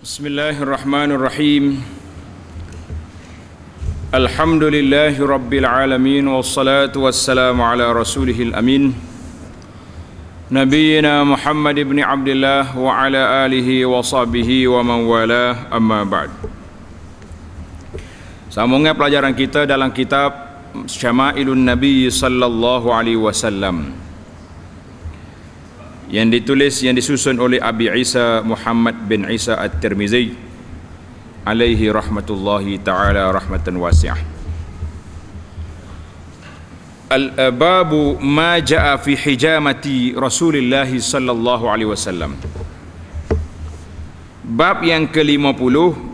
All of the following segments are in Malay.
بسم الله الرحمن الرحيم الحمد لله رب العالمين والصلاة والسلام على رسوله الأمين نبينا محمد بن عبد الله وعلى آله وصحبه ومن والاه أما بعد Sambungnya pelajaran kita dalam kitab Syama'ilun Nabi sallallahu alaihi wasallam yang ditulis yang disusun oleh Abi Isa Muhammad bin Isa At-Tirmizi alaihi rahmatullahi taala rahmatan wasi'ah Al-babu ma jaa fi hijamati Rasulillahi sallallahu alaihi wasallam Bab yang ke-50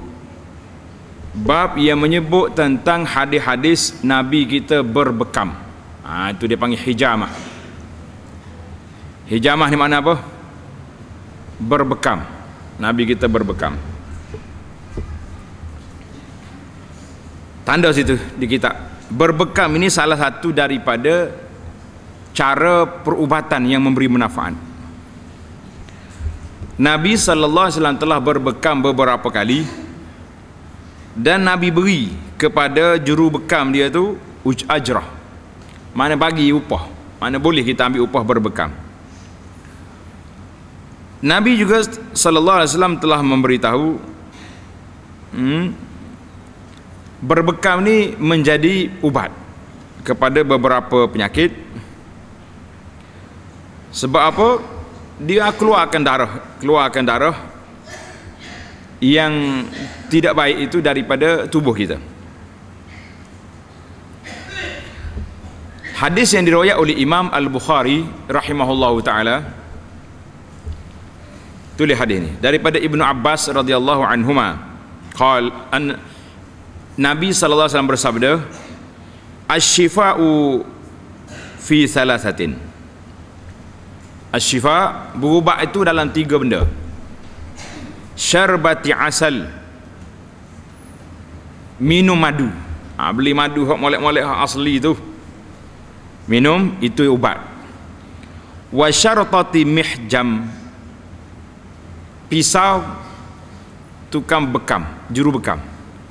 bab yang menyebut tentang hadis-hadis Nabi kita berbekam. ha, itu dia panggil hijamah. Hijamah ni makna apa? Berbekam. Nabi kita berbekam. Tanda situ di kita. Berbekam ini salah satu daripada cara perubatan yang memberi manfaat. Nabi saw alaihi telah berbekam beberapa kali dan Nabi beri kepada juru bekam dia tu ujajrah. Mana bagi upah? Mana boleh kita ambil upah berbekam? Nabi juga sallallahu alaihi wasallam telah memberitahu hmm, berbekam ini menjadi ubat kepada beberapa penyakit sebab apa dia keluarkan darah keluarkan darah yang tidak baik itu daripada tubuh kita hadis yang diriwayat oleh Imam Al-Bukhari rahimahullahu taala tulis hadis ni daripada Ibnu Abbas radhiyallahu anhuma qal an Nabi sallallahu alaihi wasallam bersabda asy-syifa'u fi salasatin asy-syifa berubah itu dalam tiga benda syarbati asal minum madu ha, beli madu hak molek-molek hak asli tu minum itu ubat wa syartati mihjam pisau tukang bekam, juru bekam.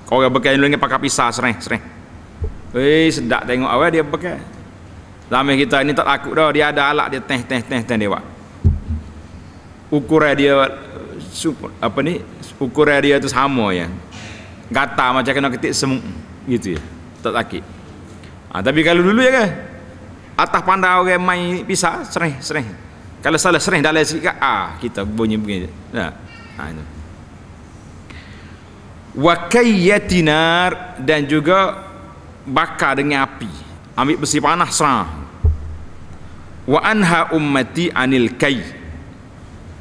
Kau orang bekam dengan pakai pisau serai, serai. Wei, sedak tengok awal dia pakai. Lama kita ini tak takut dah, dia ada alat dia teh teh teh teh dewa. Ukuran dia super apa ni? Ukuran dia tu sama ya. Gata macam kena ketik semu gitu ya. Tak takik. Ha, tapi kalau dulu ya kan? Atas pandai orang main pisau, serai, serai kalau salah sering dalam sikit ah kita bunyi begini nah ha itu wakayyatinar dan juga bakar dengan api ambil besi panah ha. serang wa anha ummati anil kay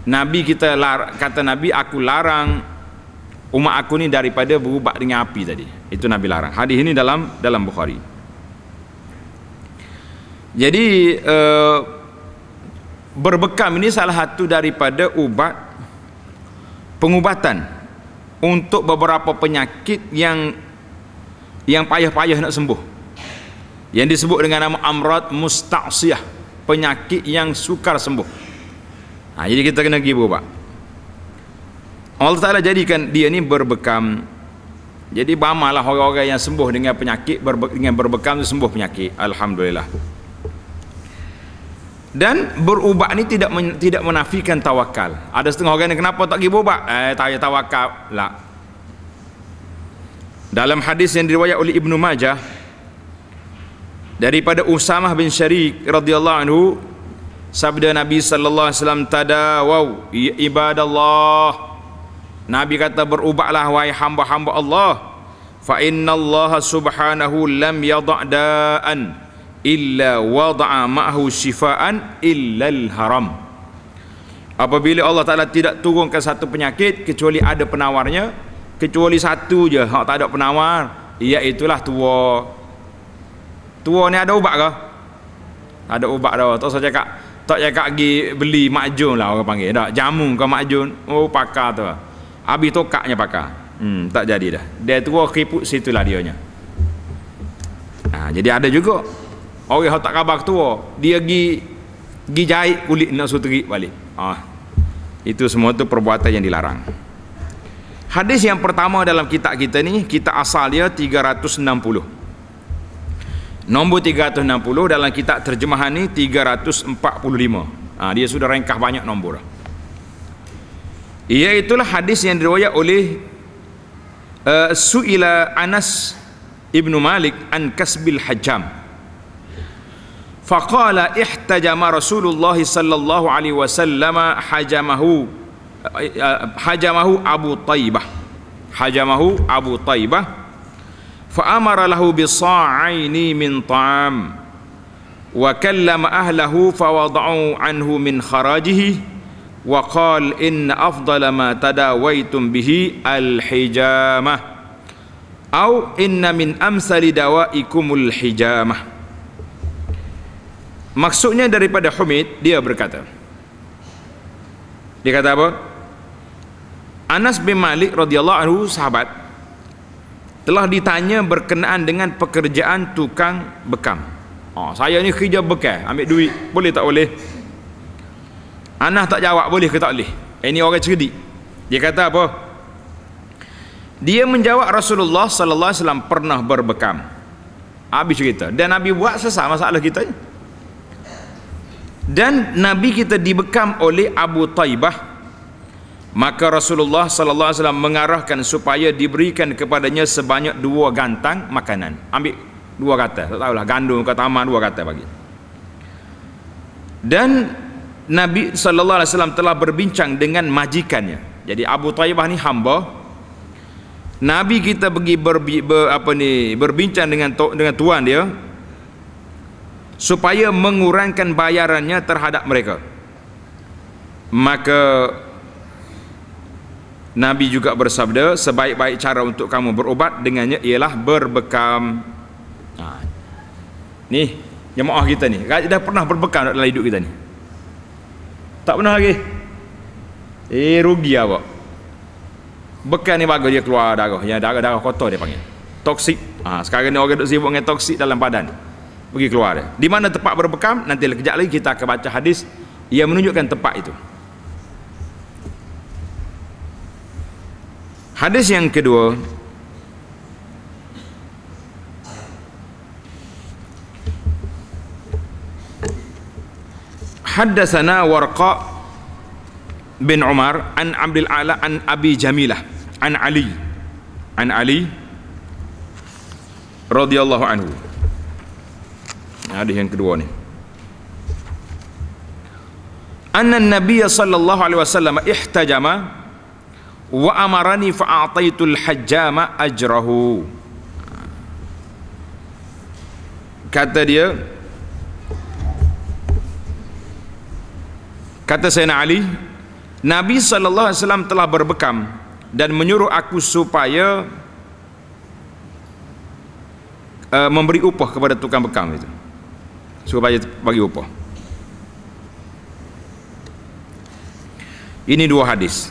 nabi kita lar- kata nabi aku larang umat aku ni daripada berubat dengan api tadi itu nabi larang hadis ini dalam dalam bukhari jadi uh, berbekam ini salah satu daripada ubat pengubatan untuk beberapa penyakit yang yang payah-payah nak sembuh yang disebut dengan nama amrat musta'siyah penyakit yang sukar sembuh ha, jadi kita kena pergi berubat Allah Ta'ala jadikan dia ni berbekam jadi bama lah orang-orang yang sembuh dengan penyakit berbe dengan berbekam sembuh penyakit Alhamdulillah dan berubat ni tidak men, tidak menafikan tawakal ada setengah orang ni kenapa tak pergi berubat eh tak payah tawakal lah dalam hadis yang diriwayat oleh Ibnu Majah daripada Usamah bin Syarik radhiyallahu anhu sabda Nabi sallallahu alaihi wasallam tadawau ya ibadallah Nabi kata berubatlah wahai hamba-hamba Allah fa innallaha subhanahu lam yada'an da illa wada'a ma'hu shifaan illa al-haram apabila Allah Taala tidak turunkan satu penyakit kecuali ada penawarnya kecuali satu je hak tak ada penawar iaitu itulah tua tua ni ada ubat ke ada ubat dah tak usah cakap tak cakap pergi beli makjun lah orang panggil tak jamu ke makjun oh pakar tu habis tokaknya pakar hmm, tak jadi dah dia tua keriput situlah dia nya ha, jadi ada juga orang yang tak khabar ketua dia pergi pergi jahit kulit nak suteri balik ah. itu semua tu perbuatan yang dilarang hadis yang pertama dalam kitab kita ni kita asal dia 360 nombor 360 dalam kitab terjemahan ni 345 ah, ha, dia sudah rengkah banyak nombor itulah hadis yang diriwayat oleh uh, su'ila Anas ibnu Malik an kasbil hajam فقال احتجم رسول الله صلى الله عليه وسلم حجمه حجمه أبو طيبة حجمه أبو طيبة فأمر له بصاعين من طعام وكلم أهله فوضعوا عنه من خراجه وقال إن أفضل ما تداويتم به الحجامة أو إن من أمثل دوائكم الحجامة Maksudnya daripada Humid dia berkata. Dia kata apa? Anas bin Malik radhiyallahu anhu sahabat telah ditanya berkenaan dengan pekerjaan tukang bekam. Oh, saya ni kerja bekam, ambil duit, boleh tak boleh? Anas tak jawab boleh ke tak boleh. Ini eh, orang cerdik. Dia kata apa? Dia menjawab Rasulullah sallallahu alaihi wasallam pernah berbekam. Habis cerita. Dan Nabi buat sesama masalah kita ni dan nabi kita dibekam oleh Abu Taibah maka Rasulullah sallallahu alaihi wasallam mengarahkan supaya diberikan kepadanya sebanyak dua gantang makanan ambil dua kata tak tahulah gandum ke tamar dua kata bagi dan Nabi sallallahu alaihi wasallam telah berbincang dengan majikannya jadi Abu Taibah ni hamba Nabi kita pergi ber, ber, apa ni berbincang dengan dengan tuan dia supaya mengurangkan bayarannya terhadap mereka maka Nabi juga bersabda sebaik-baik cara untuk kamu berobat dengannya ialah berbekam ha. ni jemaah kita ni dah pernah berbekam dalam hidup kita ni tak pernah lagi eh rugi awak bekam ni bagus dia keluar darah yang darah-darah kotor dia panggil toksik ha, sekarang ni orang duduk sibuk dengan toksik dalam badan pergi keluar di mana tempat berbekam nanti kejap lagi kita akan baca hadis yang menunjukkan tempat itu hadis yang kedua haddathana warqa bin Umar an Abdul A'la an Abi Jamilah an Ali an Ali radhiyallahu anhu hadis yang kedua ni anna nabiy sallallahu alaihi wasallam ihtajama wa amarani fa ataitul hajjama ajrahu kata dia kata Sayyidina Ali Nabi SAW telah berbekam dan menyuruh aku supaya uh, memberi upah kepada tukang bekam itu suruh bagi, bagi rupa ini dua hadis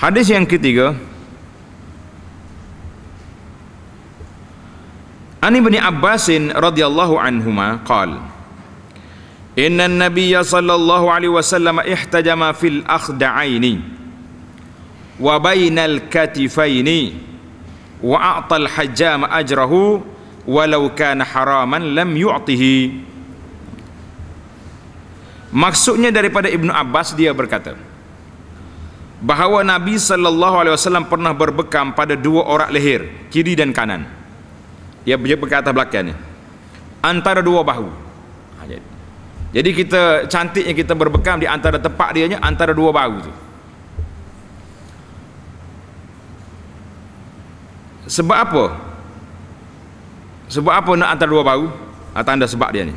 hadis yang ketiga Ani bin Abbas radhiyallahu anhuma qala Inna an-nabiyya sallallahu alaihi wasallam ihtajama fil akhdaini wa bainal katifaini wa a'ta al hajjam ajrahu walau kana haraman lam yu'tihi Maksudnya daripada Ibnu Abbas dia berkata bahawa Nabi sallallahu alaihi wasallam pernah berbekam pada dua orang leher kiri dan kanan dia berbekam atas belakang ni antara dua bahu ha, jadi kita cantiknya kita berbekam di antara tepak dia antara dua bahu tu sebab apa sebab apa nak antara dua bau anda sebab dia ni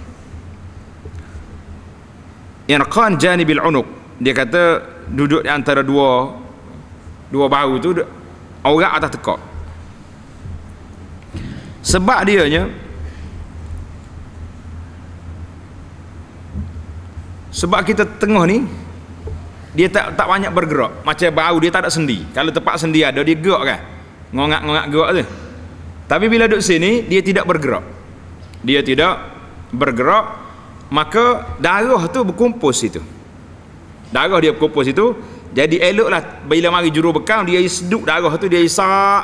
irqan janibil unuq dia kata duduk di antara dua dua bau tu aurat atas tekak sebab dia dianya sebab kita tengah ni dia tak tak banyak bergerak macam bau dia tak ada sendi kalau tempat sendi ada dia gerak kan ngongak-ngongak gerak tu tapi bila duduk sini dia tidak bergerak dia tidak bergerak maka darah tu berkumpul situ darah dia berkumpul situ jadi eloklah bila mari juru bekam dia seduk darah tu dia isak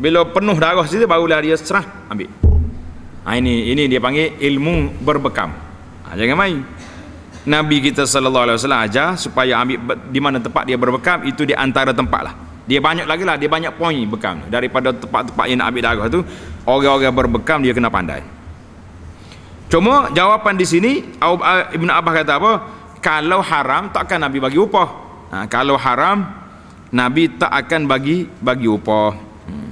bila penuh darah situ barulah dia serah ambil ha, ini ini dia panggil ilmu berbekam ha, jangan main Nabi kita sallallahu alaihi wasallam ajar supaya ambil di mana tempat dia berbekam itu di antara tempat lah dia banyak lagi lah dia banyak poin bekam daripada tempat-tempat yang nak ambil darah tu orang-orang berbekam dia kena pandai cuma jawapan di sini eh, Ibn Abah kata apa kalau haram takkan Nabi bagi upah ha, kalau haram Nabi tak akan bagi bagi upah hmm.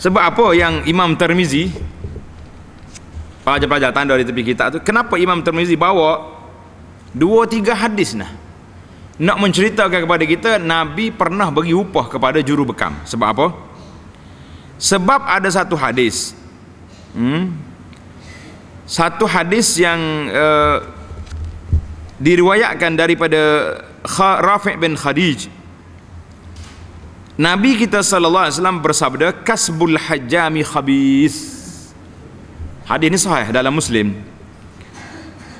Sebab apa yang Imam Termizi Pelajar-pelajar tanda di tepi kitab tu Kenapa Imam Termizi bawa dua tiga hadis nah nak menceritakan kepada kita Nabi pernah bagi upah kepada juru bekam sebab apa? sebab ada satu hadis hmm? satu hadis yang uh, diriwayatkan daripada Rafiq bin Khadij Nabi kita saw alaihi wasallam bersabda kasbul hajjami khabis Hadis ini sahih dalam Muslim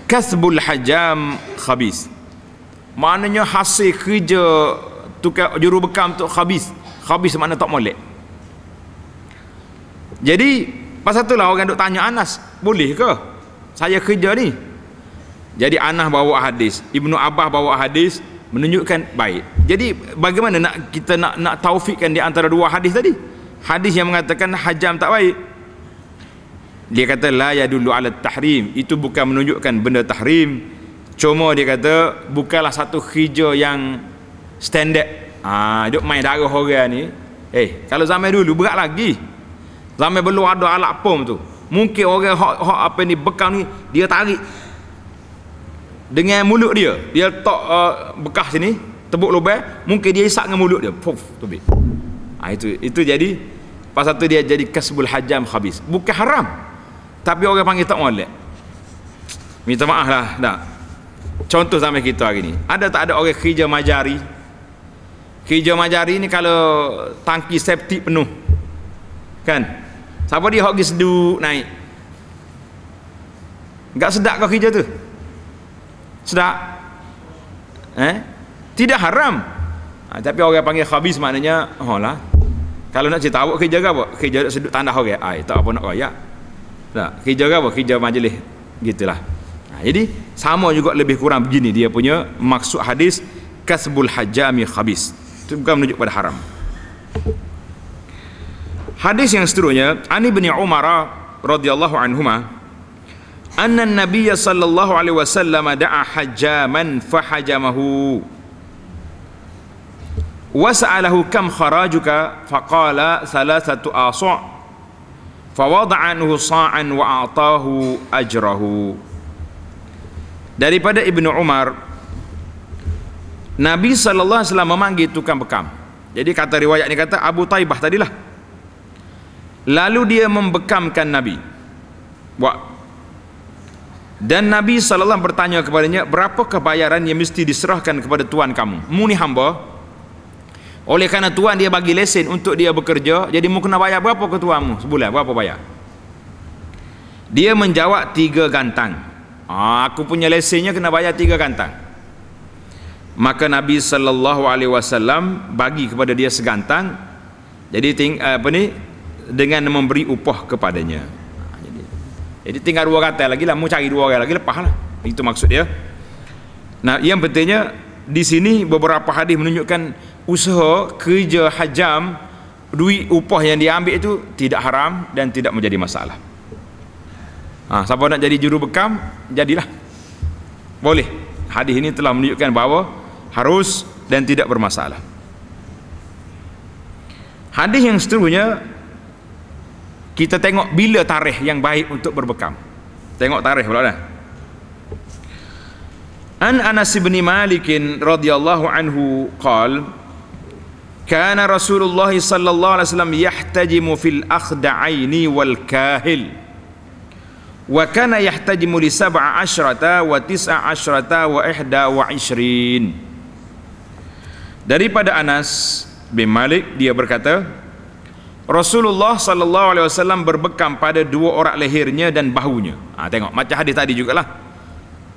kasbul hajam khabis maknanya hasil kerja tukar juru bekam tu khabis khabis mana tak molek jadi pasal tu itulah orang duk tanya Anas boleh ke saya kerja ni jadi Anas bawa hadis Ibnu Abbas bawa hadis menunjukkan baik jadi bagaimana nak kita nak nak taufikkan di antara dua hadis tadi hadis yang mengatakan hajam tak baik dia kata la ya dulu ala tahrim itu bukan menunjukkan benda tahrim cuma dia kata bukanlah satu hijau yang standard ah ha, duk main darah orang ni eh kalau zaman dulu berat lagi zaman belum ada alat pom tu mungkin orang hok hak apa ni bekam ni dia tarik dengan mulut dia dia tok uh, bekas sini tebuk lubang mungkin dia isap dengan mulut dia puf tobi ha, itu itu jadi pasal tu dia jadi kasbul hajam habis bukan haram tapi orang panggil tak molek minta maaf lah tak contoh sampai kita hari ni ada tak ada orang kerja majari kerja majari ni kalau tangki septik penuh kan siapa dia hoki seduk naik enggak sedap kau kerja tu sedap eh tidak haram ha, tapi orang panggil khabis maknanya oh lah kalau nak cerita awak kerja ke apa kerja seduk tanda orang ai tak apa nak royak tak, kerja apa? Kerja majlis gitulah. Ha, jadi sama juga lebih kurang begini dia punya maksud hadis kasbul hajami khabis. Itu bukan menunjuk pada haram. Hadis yang seterusnya Ani bin Umar radhiyallahu anhuma anna nabiyya sallallahu alaihi wasallam da'a hajaman fahajamahu wa sa'alahu kam kharajuka faqala thalathatu asu' fawada'anhu sa'an wa atahu ajrahu daripada Ibnu Umar Nabi sallallahu alaihi wasallam memanggil tukang bekam jadi kata riwayat ni kata Abu Taibah tadilah lalu dia membekamkan Nabi wa dan Nabi SAW bertanya kepadanya berapa kebayaran yang mesti diserahkan kepada tuan kamu muni hamba oleh kerana tuan dia bagi lesen untuk dia bekerja, jadi mu kena bayar berapa ketuamu sebulan? Berapa bayar? Dia menjawab tiga gantang. Ah, aku punya lesennya kena bayar tiga gantang. Maka Nabi sallallahu alaihi wasallam bagi kepada dia segantang. Jadi ting, eh, apa ni? Dengan memberi upah kepadanya. Ha, jadi, jadi tinggal dua gantang lagi lah. Mu cari dua gantang lagi lepas lah. Itu maksud dia. Nah, yang pentingnya di sini beberapa hadis menunjukkan usaha kerja hajam duit upah yang diambil itu tidak haram dan tidak menjadi masalah ha, siapa nak jadi juru bekam jadilah boleh hadis ini telah menunjukkan bahawa harus dan tidak bermasalah hadis yang seterusnya kita tengok bila tarikh yang baik untuk berbekam tengok tarikh pula dah an anas bin malik radhiyallahu anhu qala Kana Rasulullah sallallahu alaihi wasallam yahtajimu fil akhdaini wal kahil. Wa kana yahtajimu li sab'a asyrata wa tis'a asyrata wa ihda wa isyrin. Daripada Anas bin Malik dia berkata Rasulullah sallallahu alaihi wasallam berbekam pada dua orang lehernya dan bahunya. Ah ha, tengok macam hadis tadi jugalah.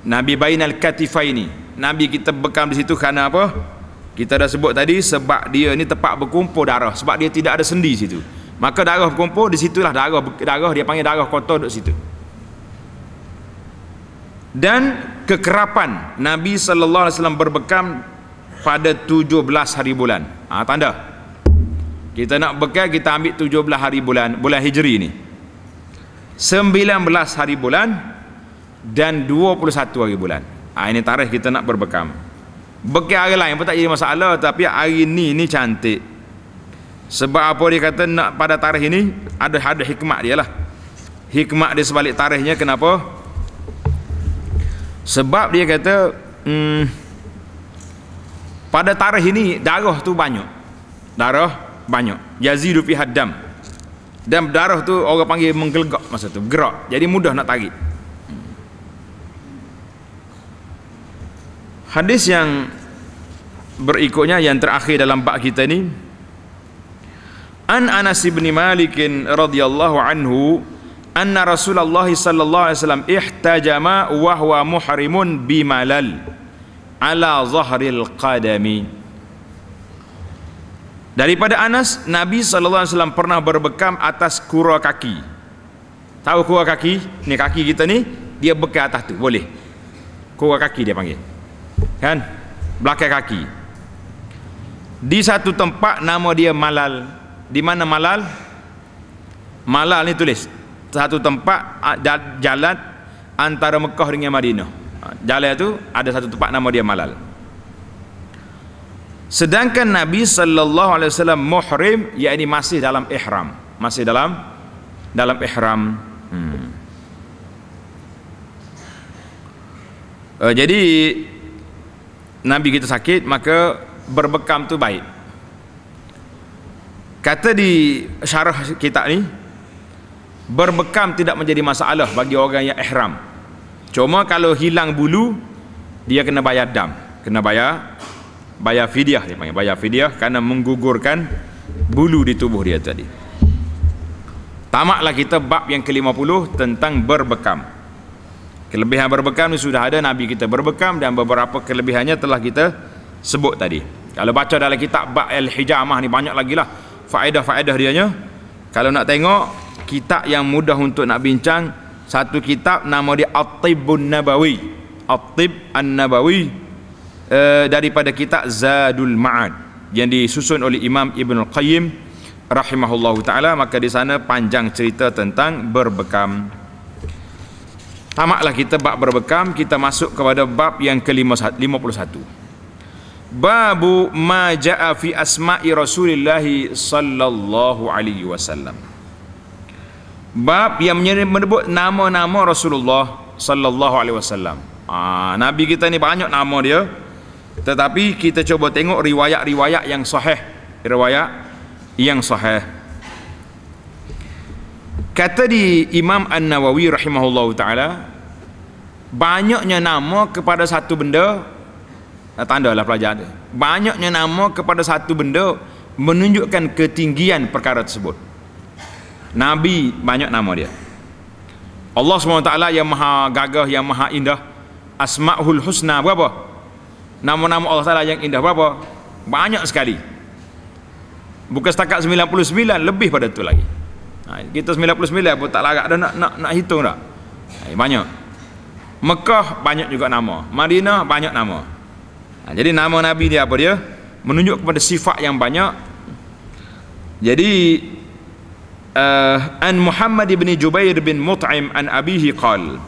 Nabi bainal katifaini. Nabi kita bekam di situ kerana apa? Kita dah sebut tadi sebab dia ni tempat berkumpul darah sebab dia tidak ada sendi situ. Maka darah berkumpul di situlah darah darah dia panggil darah kotor duduk situ. Dan kekerapan Nabi sallallahu alaihi wasallam berbekam pada 17 hari bulan. Ah ha, tanda. Kita nak bekal kita ambil 17 hari bulan bulan Hijri ni. 19 hari bulan dan 21 hari bulan. Ah ha, ini tarikh kita nak berbekam. Bekir hari lain pun tak jadi masalah tapi hari ini ni cantik. Sebab apa dia kata nak pada tarikh ini ada ada hikmah dia lah. Hikmah dia sebalik tarikhnya kenapa? Sebab dia kata hmm, pada tarikh ini darah tu banyak. Darah banyak. Yazidu fi haddam. Dan darah tu orang panggil menggelegak masa tu, gerak. Jadi mudah nak tarik. Hadis yang berikutnya yang terakhir dalam bab kita ini An Anas bin Malik radhiyallahu anhu anna Rasulullah sallallahu alaihi wasallam ihtajama wa huwa muhrimun bimalal ala zahril qadami Daripada Anas Nabi sallallahu alaihi wasallam pernah berbekam atas kura kaki Tahu kura kaki ni kaki kita ni dia bekam atas tu boleh kura kaki dia panggil kan belakang kaki di satu tempat nama dia Malal di mana Malal Malal ni tulis satu tempat jalan antara Mekah dengan Madinah ha, jalan itu ada satu tempat nama dia Malal sedangkan Nabi sallallahu alaihi wasallam muhrim yakni masih dalam ihram masih dalam dalam ihram hmm. uh, jadi Nabi kita sakit maka berbekam tu baik kata di syarah kitab ni berbekam tidak menjadi masalah bagi orang yang ihram cuma kalau hilang bulu dia kena bayar dam kena bayar bayar fidyah dia panggil bayar fidyah kerana menggugurkan bulu di tubuh dia tadi tamaklah kita bab yang ke lima puluh tentang berbekam kelebihan berbekam ni sudah ada Nabi kita berbekam dan beberapa kelebihannya telah kita sebut tadi kalau baca dalam kitab Ba' al-Hijamah ni banyak lagi lah faedah-faedah dianya kalau nak tengok kitab yang mudah untuk nak bincang satu kitab nama dia At-Tibun Nabawi At-Tib An-Nabawi eh, daripada kitab Zadul Ma'ad yang disusun oleh Imam Ibn Al-Qayyim rahimahullahu ta'ala maka di sana panjang cerita tentang berbekam tamaklah kita bab berbekam kita masuk kepada bab yang ke-51 Babu ma ja'a fi asma'i Rasulullah sallallahu alaihi wasallam. Bab yang menyebut nama-nama Rasulullah sallallahu alaihi wasallam. Ah, Nabi kita ni banyak nama dia. Tetapi kita cuba tengok riwayat-riwayat yang sahih. Riwayat yang sahih. Kata di Imam An-Nawawi rahimahullahu taala banyaknya nama kepada satu benda tanda lah pelajar tu. Banyaknya nama kepada satu benda menunjukkan ketinggian perkara tersebut. Nabi banyak nama dia. Allah SWT yang maha gagah, yang maha indah. Asma'ul husna berapa? Nama-nama Allah SWT yang indah berapa? Banyak sekali. Bukan setakat 99, lebih pada tu lagi. Ha, kita 99 pun tak larak dah nak, nak, nak hitung tak? Ha, banyak. Mekah banyak juga nama. Madinah banyak nama. Ha, jadi nama Nabi dia apa dia? Menunjuk kepada sifat yang banyak. Jadi uh, An Muhammad ibni Jubair bin Mut'im an Abihi qal.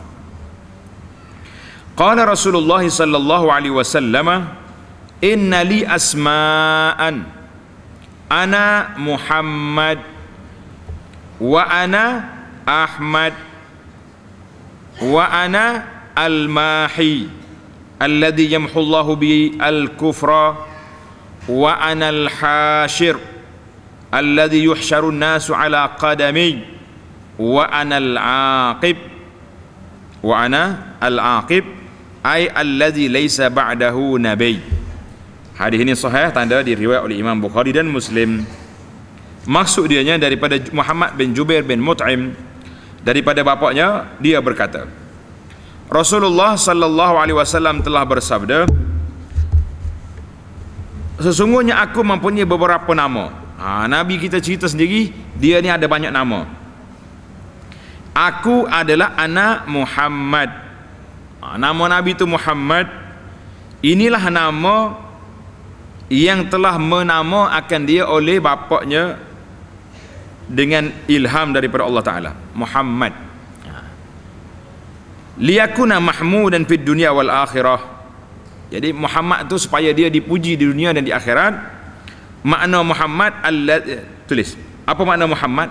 Qala Rasulullah sallallahu alaihi wasallam Inna li asma'an Ana Muhammad Wa ana Ahmad Wa ana Al-Mahi alladhi yamhullahu bi al-kufra wa ana al-hashir alladhi yuhsharu an-nasu ala qadami wa ana al-aqib wa ana al-aqib ay alladhi laysa ba'dahu nabiy hadis ini sahih tanda diriwayat oleh Imam Bukhari dan Muslim maksud dianya daripada Muhammad bin Jubair bin Mut'im daripada bapaknya dia berkata Rasulullah sallallahu alaihi wasallam telah bersabda Sesungguhnya aku mempunyai beberapa nama. Ha, Nabi kita cerita sendiri dia ni ada banyak nama. Aku adalah anak Muhammad. Ha, nama Nabi itu Muhammad. Inilah nama yang telah menama akan dia oleh bapaknya dengan ilham daripada Allah Taala. Muhammad liyakuna mahmudan fid dunya wal akhirah jadi Muhammad tu supaya dia dipuji di dunia dan di akhirat makna Muhammad Allah eh, tulis apa makna Muhammad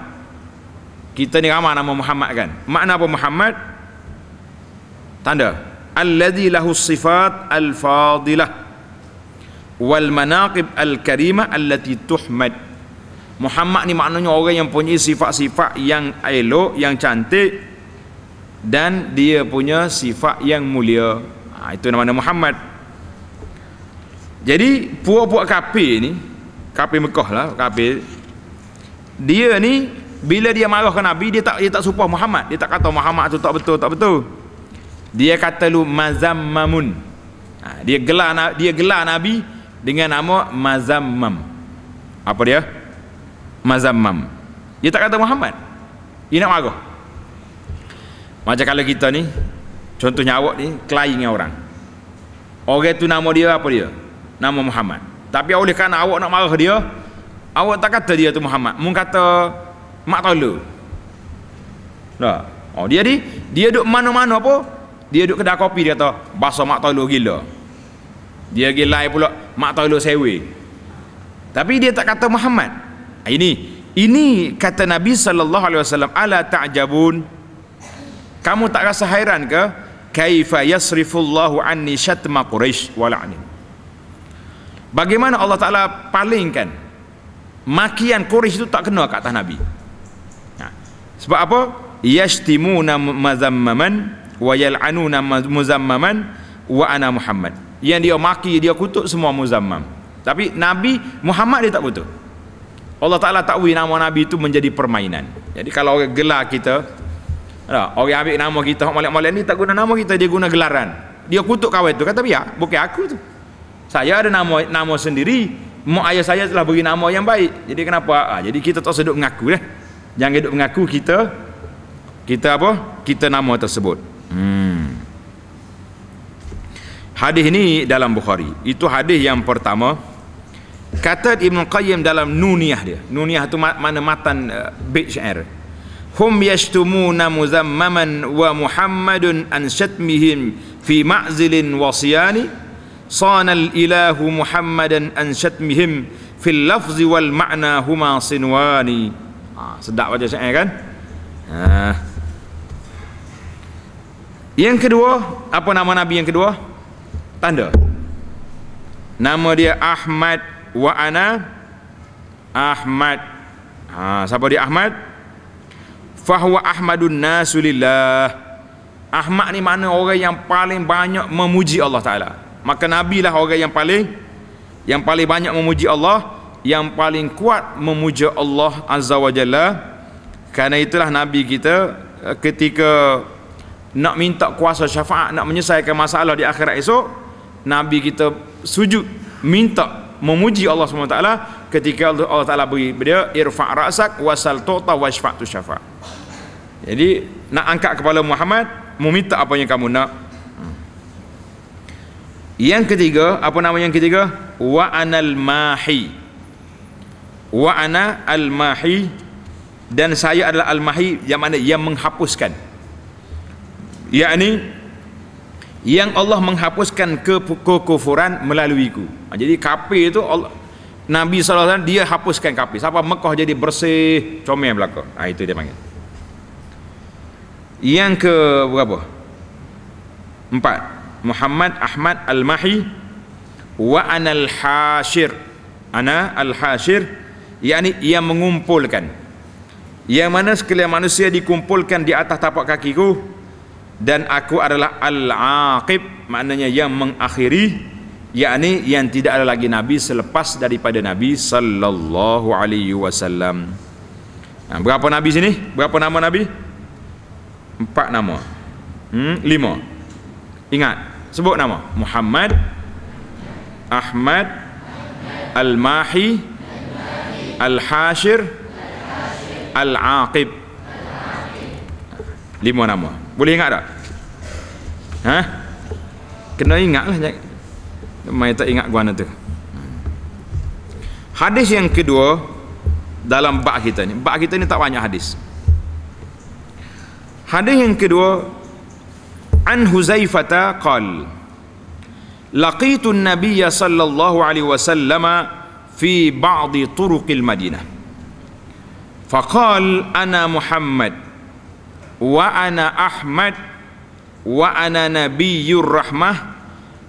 kita ni ramai nama Muhammad kan makna apa Muhammad tanda alladhi lahu sifat al-fadilah wal manaqib al-karimah allati tuhmad Muhammad ni maknanya orang yang punya sifat-sifat yang elok, yang cantik, dan dia punya sifat yang mulia ha, itu nama-nama Muhammad jadi puak-puak kapi ni kapi Mekah lah kapi dia ni bila dia marah ke Nabi dia tak dia tak supah Muhammad dia tak kata Muhammad tu tak betul tak betul dia kata lu mazammamun ha, dia gelar dia gelar Nabi dengan nama mazammam apa dia mazammam dia tak kata Muhammad dia nak marah macam kalau kita ni Contohnya awak ni Klien dengan orang Orang tu nama dia apa dia? Nama Muhammad Tapi oleh kerana awak nak marah dia Awak tak kata dia tu Muhammad Mung kata Mak tahu Nah, Oh dia ni Dia duduk mana-mana apa Dia duduk kedai kopi dia kata Basah mak tahu gila Dia gila pula Mak tahu sewe Tapi dia tak kata Muhammad ah, Ini Ini kata Nabi Sallallahu SAW Ala ta'jabun ta kamu tak rasa hairan ke? Kaifa yasrifullahu anni syatma Quraisy wal'ani. Bagaimana Allah Taala palingkan makian Quraisy itu tak kena kat atas Nabi. Nah, ha. sebab apa? Yashtimuna mazammaman wa yal'anuna muzammaman wa ana Muhammad. Yang dia maki, dia kutuk semua muzammam. Tapi Nabi Muhammad dia tak kutuk. Allah Taala takwi nama Nabi itu menjadi permainan. Jadi kalau orang gelar kita, ada, orang ambil nama kita hok molek-molek ni tak guna nama kita, dia guna gelaran. Dia kutuk kawan tu kata biar, bukan aku tu. Saya ada nama nama sendiri. Mak ayah saya telah beri nama yang baik. Jadi kenapa? Ha, jadi kita tak sedut mengaku lah. Jangan hidup mengaku kita kita apa? Kita nama tersebut. Hmm. Hadis ini dalam Bukhari. Itu hadis yang pertama. Kata Ibn Qayyim dalam Nuniyah dia. Nuniyah itu mana matan uh, eh, Bid Syair hum yashtumuna muzammaman wa muhammadun an shatmihim fi ma'zilin wa siyani sana al-ilahu muhammadan an shatmihim fi al-lafzi wal ma'na huma sinwani ha, sedap baca syair eh, kan ha. yang kedua apa nama nabi yang kedua tanda nama dia Ahmad wa ana Ahmad ha, siapa dia Ahmad Ahmad fahuwa ahmadun nasulillah ahmad ni mana orang yang paling banyak memuji Allah Ta'ala maka Nabi lah orang yang paling yang paling banyak memuji Allah yang paling kuat memuja Allah Azza wa Jalla kerana itulah Nabi kita eh, ketika nak minta kuasa syafaat nak menyelesaikan masalah di akhirat esok Nabi kita sujud minta memuji Allah SWT ketika Allah Taala beri dia irfa rasak wasal tuta wasfa tu syafa. Jadi nak angkat kepala Muhammad, minta apa yang kamu nak. Yang ketiga, apa nama yang ketiga? Wa anal mahi. Wa ana al mahi dan saya adalah al mahi yang mana yang menghapuskan. ini yang Allah menghapuskan kekufuran ke melalui ku. Ha, jadi kafir itu Allah Nabi SAW dia hapuskan kapis apa Mekah jadi bersih comel belakang. ha, itu dia panggil yang ke berapa empat Muhammad Ahmad Al-Mahi wa anal hashir ana al hashir yakni yang mengumpulkan yang mana sekalian manusia dikumpulkan di atas tapak kakiku dan aku adalah al aqib maknanya yang mengakhiri yakni yang tidak ada lagi nabi selepas daripada nabi sallallahu alaihi wasallam ha, berapa nabi sini berapa nama nabi empat nama hmm, lima ingat sebut nama Muhammad Ahmad Al-Mahi Al-Hashir Al-Aqib lima nama boleh ingat tak? Ha? kena ingat lah mai tak ingat guana tu. Hadis yang kedua dalam bab kita ni. Bab kita ni tak banyak hadis. Hadis yang kedua An Huzaifah qal لقيت النبي صلى الله عليه وسلم في Madinah. طرق Ana Muhammad. Wa Ana Ahmad. Wa Ana نبي Rahmah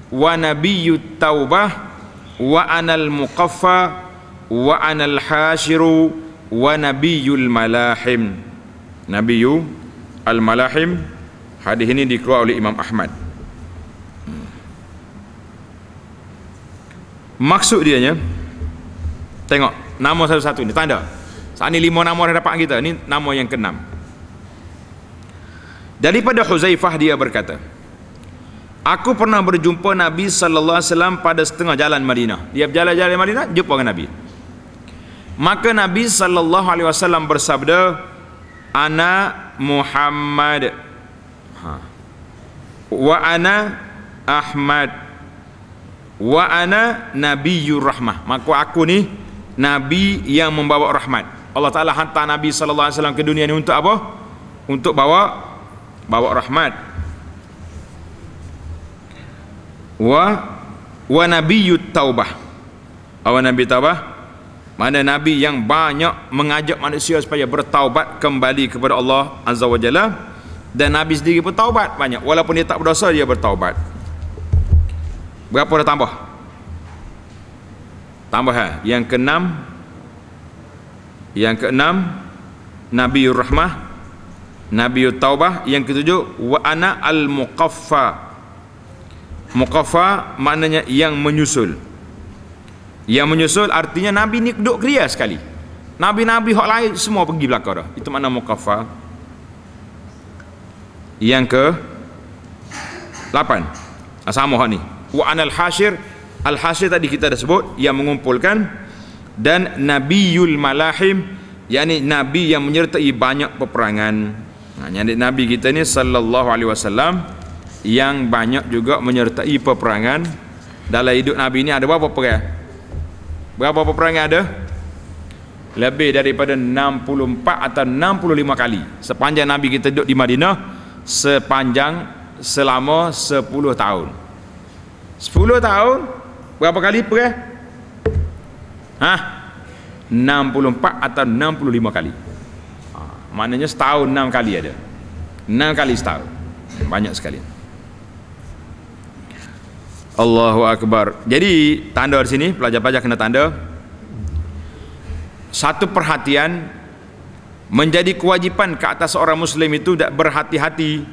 wa nabiyyu taubah wa anal muqaffa wa anal hashiru wa nabiyyul malahim nabiyyu al malahim hadis ini dikeluarkan oleh Imam Ahmad maksud dia nya tengok nama satu-satu ni tanda saat ini lima nama dah dapat kita ini nama yang keenam daripada Huzaifah dia berkata Aku pernah berjumpa Nabi sallallahu alaihi wasallam pada setengah jalan Madinah. Dia berjalan-jalan Madinah, jumpa dengan Nabi. Maka Nabi sallallahu alaihi wasallam bersabda, "Ana Muhammad." Ha. "Wa ana Ahmad." "Wa ana Nabiyur Rahmah." Maka aku ni nabi yang membawa rahmat. Allah Taala hantar Nabi sallallahu alaihi wasallam ke dunia ni untuk apa? Untuk bawa bawa rahmat. wa wa nabiyut taubah apa nabi taubah mana nabi yang banyak mengajak manusia supaya bertaubat kembali kepada Allah azza wajalla dan nabi sendiri pun taubat banyak walaupun dia tak berdosa dia bertaubat berapa dah tambah Tambah tambahan yang keenam yang keenam Nabiur Rahmah Nabiut Taubah yang ketujuh wa ana al muqaffa Muqaffa maknanya yang menyusul. Yang menyusul artinya Nabi ni duduk keria sekali. Nabi-nabi hak lain semua pergi belakang dah. Itu makna muqaffa. Yang ke 8. Ah, sama hak ni. Wa anal hasyir, al hasyir tadi kita dah sebut yang mengumpulkan dan Nabi Yul malahim yakni nabi yang menyertai banyak peperangan. Nah, nabi kita ni sallallahu alaihi wasallam yang banyak juga menyertai peperangan dalam hidup Nabi ini ada berapa perang? Berapa peperangan ada? Lebih daripada 64 atau 65 kali sepanjang Nabi kita duduk di Madinah sepanjang selama 10 tahun. 10 tahun berapa kali perang? Hah? 64 atau 65 kali. Ah, maknanya setahun 6 kali ada. 6 kali setahun. Banyak sekali. Allahu Akbar. Jadi tanda di sini pelajar-pelajar kena tanda. Satu perhatian menjadi kewajipan ke atas orang muslim itu tak berhati-hati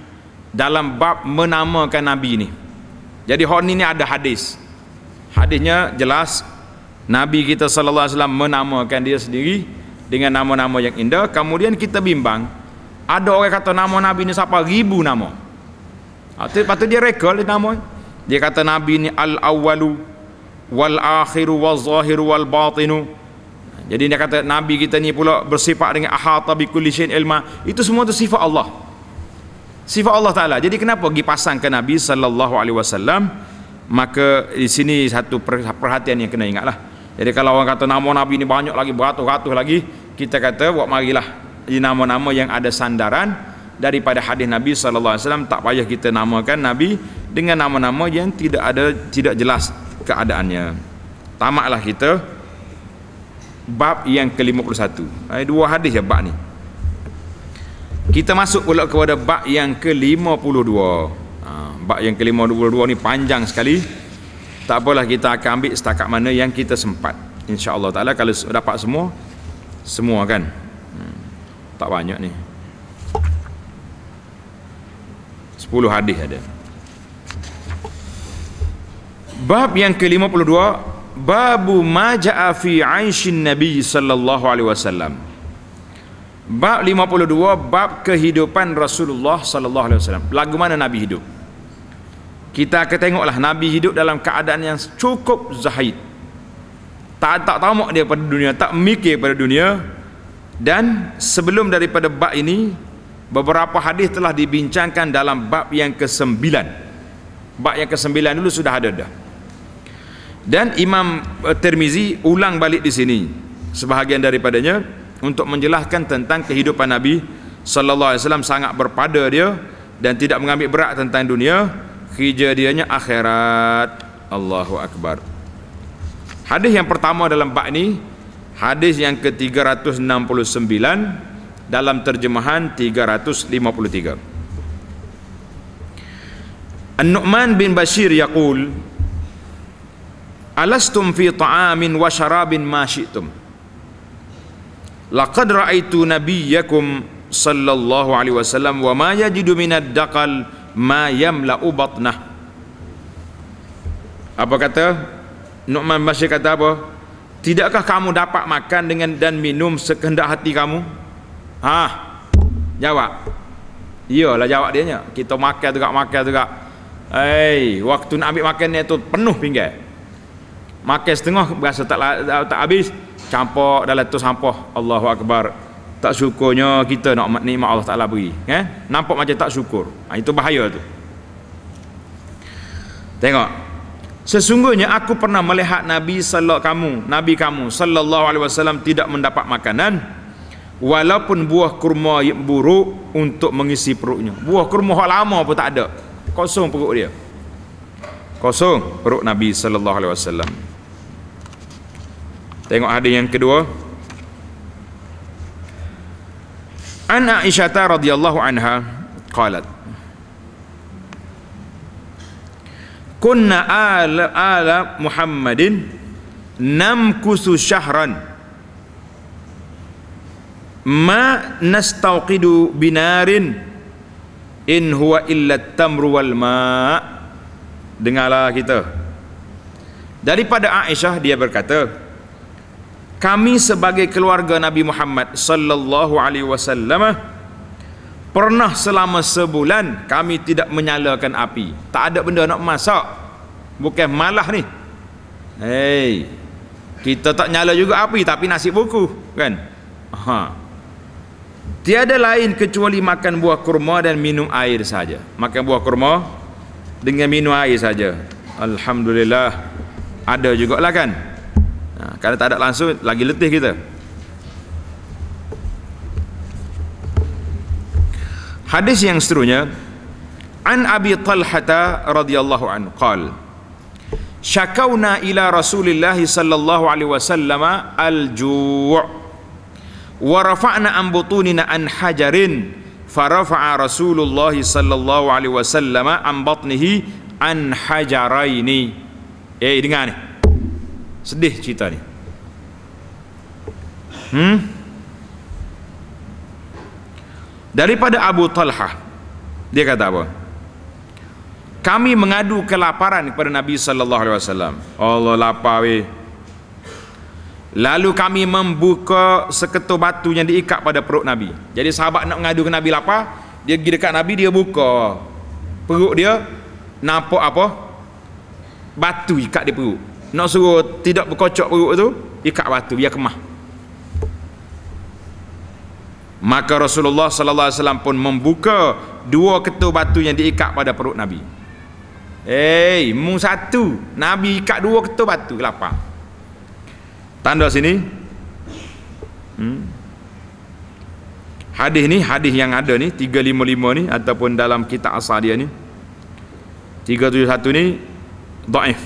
dalam bab menamakan nabi ini. Jadi hari ini ada hadis. Hadisnya jelas nabi kita sallallahu alaihi wasallam menamakan dia sendiri dengan nama-nama yang indah. Kemudian kita bimbang ada orang kata nama nabi ini siapa ribu nama. Ah, Patut dia rekod nama namanya. Dia kata Nabi ni al-awwalu wal-akhiru wal-zahiru wal-batinu. Jadi dia kata Nabi kita ni pula bersifat dengan ahata bi kulli syai'in ilma. Itu semua tu sifat Allah. Sifat Allah Taala. Jadi kenapa pergi pasang ke Nabi sallallahu alaihi wasallam? Maka di sini satu perhatian yang kena ingatlah. Jadi kalau orang kata nama Nabi ni banyak lagi beratus-ratus lagi, kita kata buat marilah di nama-nama yang ada sandaran daripada hadis Nabi sallallahu alaihi wasallam tak payah kita namakan nabi dengan nama-nama yang tidak ada tidak jelas keadaannya. Tamatlah kita bab yang ke-51. Ada eh, dua hadis ya bab ni. Kita masuk pula kepada bab yang ke-52. Ha, bab yang ke-52 ni panjang sekali. Tak apalah kita akan ambil setakat mana yang kita sempat. Insya-Allah taala kalau dapat semua semua kan. Hmm, tak banyak ni. 10 hadis ada bab yang ke-52 babu maja'a fi aishin nabi sallallahu alaihi wasallam bab 52 bab kehidupan rasulullah sallallahu alaihi wasallam lagu mana nabi hidup kita akan tengoklah nabi hidup dalam keadaan yang cukup zahid tak tak tamak dia pada dunia tak mikir pada dunia dan sebelum daripada bab ini beberapa hadis telah dibincangkan dalam bab yang ke sembilan. bab yang ke sembilan dulu sudah ada dah dan Imam eh, Tirmizi ulang balik di sini sebahagian daripadanya untuk menjelaskan tentang kehidupan Nabi sallallahu alaihi wasallam sangat berpada dia dan tidak mengambil berat tentang dunia kerja akhirat Allahu akbar Hadis yang pertama dalam bab ini hadis yang ke-369 dalam terjemahan 353 An-Nu'man bin Bashir yaqul Alastum fi ta'amin wa Sharabin ma syi'tum Laqad ra'aitu nabiyyakum sallallahu alaihi wasallam wa ma yajidu min ad-daqal ma yamla'u batnah Apa kata Nu'man Bashir kata apa Tidakkah kamu dapat makan dengan dan minum sekehendak hati kamu? Ha. Jawab. Iyalah jawab dia nya. Kita makan juga makan juga. Hei, waktu nak ambil makan ni tu penuh pinggan. Makan setengah berasa tak tak habis, campur dalam tu sampah. Allahu akbar. Tak syukurnya kita nak nikmat Allah Taala beri, kan? Eh? Nampak macam tak syukur. Ha, itu bahaya tu. Tengok. Sesungguhnya aku pernah melihat Nabi sallallahu kamu, Nabi kamu sallallahu alaihi wasallam tidak mendapat makanan walaupun buah kurma yang buruk untuk mengisi perutnya buah kurma hak lama pun tak ada kosong perut dia kosong perut Nabi sallallahu alaihi wasallam tengok hadis yang kedua An Aisyah radhiyallahu anha qalat Kunna ala, ala Muhammadin namkusu syahran ma nastauqidu binarin in huwa illa tamru wal ma dengarlah kita daripada Aisyah dia berkata kami sebagai keluarga Nabi Muhammad sallallahu alaihi wasallam pernah selama sebulan kami tidak menyalakan api tak ada benda nak masak bukan malah ni Hey kita tak nyala juga api tapi nasi buku kan ha tiada lain kecuali makan buah kurma dan minum air saja makan buah kurma dengan minum air saja alhamdulillah ada juga lah kan nah, ha, kalau tak ada langsung lagi letih kita hadis yang seterusnya an abi talhah radhiyallahu anhu qal shakawna ila rasulillah sallallahu alaihi wasallama al-ju' wa rafa'na an butunina an hajarin fa rafa'a Rasulullah sallallahu alaihi wasallam an batnihi an hajaraini eh dengar ni sedih cerita ni hmm daripada Abu Talha dia kata apa kami mengadu kelaparan kepada Nabi sallallahu alaihi wasallam Allah lapar weh Lalu kami membuka seketul batu yang diikat pada perut Nabi. Jadi sahabat nak mengadu ke Nabi lapar, dia pergi dekat Nabi, dia buka perut dia, nampak apa? Batu ikat di perut. Nak suruh tidak berkocok perut tu, ikat batu, dia kemah. Maka Rasulullah sallallahu alaihi wasallam pun membuka dua ketul batu yang diikat pada perut Nabi. Eh, hey, mu satu, Nabi ikat dua ketul batu kelapa tanda sini hmm. hadis ni hadis yang ada ni 355 ni ataupun dalam kitab asal dia ni 371 ni daif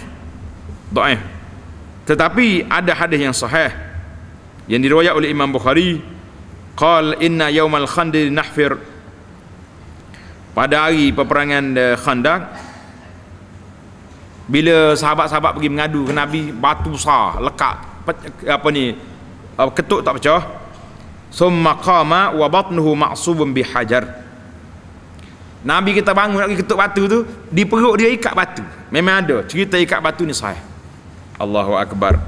daif tetapi ada hadis yang sahih yang diriwayat oleh Imam Bukhari qal inna yaumal khandir nahfir pada hari peperangan eh, Khandak bila sahabat-sahabat pergi mengadu ke Nabi batu besar lekat apa ni ketuk tak pecah summa qama wa batnuhu ma'subun bihajar Nabi kita bangun nak ketuk batu tu di perut dia ikat batu memang ada cerita ikat batu ni sahih Allahu akbar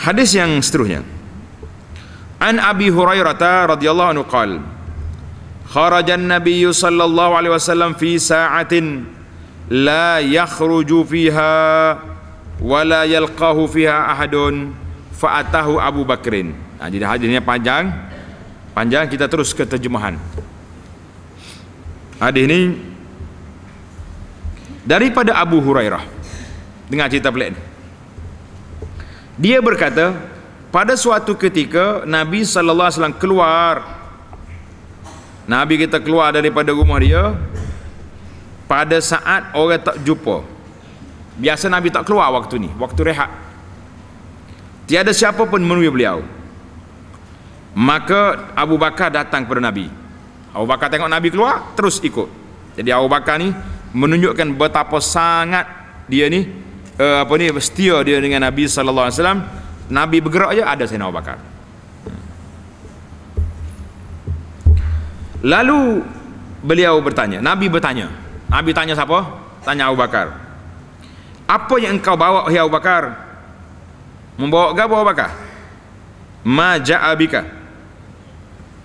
Hadis yang seterusnya An Abi Hurairah radhiyallahu anhu qal Kharaja an-nabi sallallahu alaihi wasallam fi sa'atin la yakhruju fiha wala yalqahu fiha ahadun fa Abu Bakrin. Ha, jadi hadisnya panjang. Panjang kita terus ke terjemahan. Hadis ini daripada Abu Hurairah. Dengar cerita pelik ni. Dia berkata, pada suatu ketika Nabi saw keluar. Nabi kita keluar daripada rumah dia pada saat orang tak jumpa biasa Nabi tak keluar waktu ni waktu rehat tiada siapa pun menemui beliau maka Abu Bakar datang kepada Nabi Abu Bakar tengok Nabi keluar terus ikut jadi Abu Bakar ni menunjukkan betapa sangat dia ni uh, apa ni setia dia dengan Nabi sallallahu alaihi wasallam Nabi bergerak je ada Sayyidina Abu Bakar lalu beliau bertanya Nabi bertanya Nabi tanya siapa tanya Abu Bakar apa yang engkau bawa wahai Abu Bakar membawa ke Abu Bakar ma ja'abika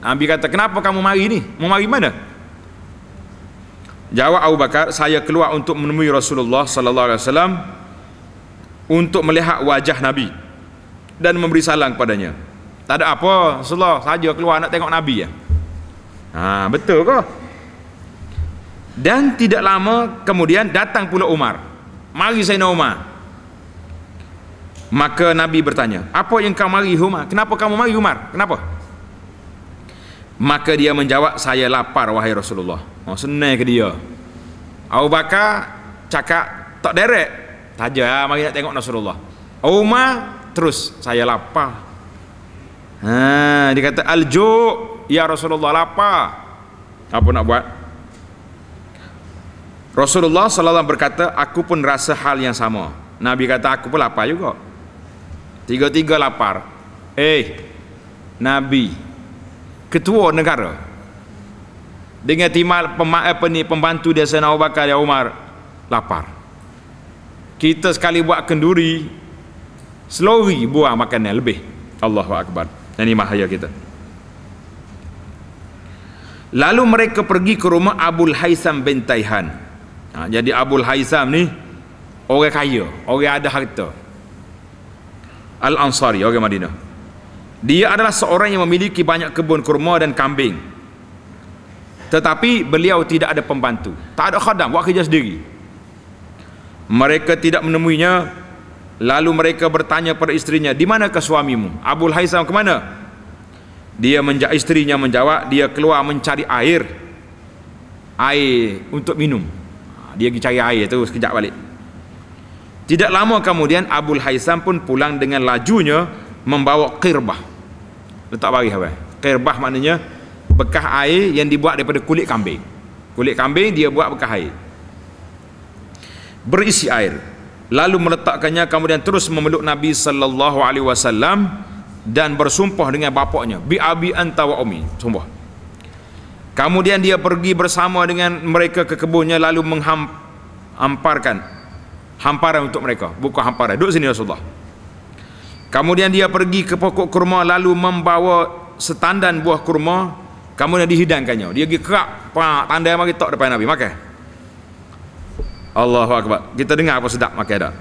Nabi kata kenapa kamu mari ni mau mari mana jawab Abu Bakar saya keluar untuk menemui Rasulullah sallallahu alaihi wasallam untuk melihat wajah Nabi dan memberi salam kepadanya tak ada apa Rasulullah saja keluar nak tengok Nabi ya ha, betul ke dan tidak lama kemudian datang pula Umar mari Sayyidina Umar maka Nabi bertanya apa yang kau mari Umar kenapa kamu mari Umar kenapa maka dia menjawab saya lapar wahai Rasulullah oh, senang ke dia Abu Bakar cakap tak derek saja ya, mari nak tengok Rasulullah Umar terus saya lapar ha, dia kata aljuk ya Rasulullah lapar apa nak buat Rasulullah SAW berkata, aku pun rasa hal yang sama. Nabi kata, aku pun lapar juga. Tiga-tiga lapar. Eh, Nabi, ketua negara, dengan timal eh, pembantu dia Sayyidina Abu Bakar dia Umar lapar kita sekali buat kenduri selori buang makanan lebih Allahu Akbar ini mahaya kita lalu mereka pergi ke rumah Abu Haisam bin Taihan ha, jadi Abul Haizam ni orang kaya orang ada harta Al-Ansari orang Madinah dia adalah seorang yang memiliki banyak kebun kurma dan kambing tetapi beliau tidak ada pembantu tak ada khadam buat kerja sendiri mereka tidak menemuinya lalu mereka bertanya pada istrinya di manakah suamimu Abul Haizam ke mana dia menja isterinya menjawab dia keluar mencari air air untuk minum dia pergi cari air terus sekejap balik tidak lama kemudian Abul Haisam pun pulang dengan lajunya membawa kirbah letak bari apa kirbah maknanya bekah air yang dibuat daripada kulit kambing kulit kambing dia buat bekah air berisi air lalu meletakkannya kemudian terus memeluk Nabi sallallahu alaihi wasallam dan bersumpah dengan bapaknya bi abi anta wa ummi sumpah Kemudian dia pergi bersama dengan mereka ke kebunnya lalu menghamparkan hamparan untuk mereka. Buka hamparan. Duduk sini Rasulullah. Kemudian dia pergi ke pokok kurma lalu membawa setandan buah kurma. Kemudian dihidangkannya. Dia pergi kerak. Pak, tanda yang tok depan Nabi. Makan. Allahu Akbar. Kita dengar apa sedap makan tak?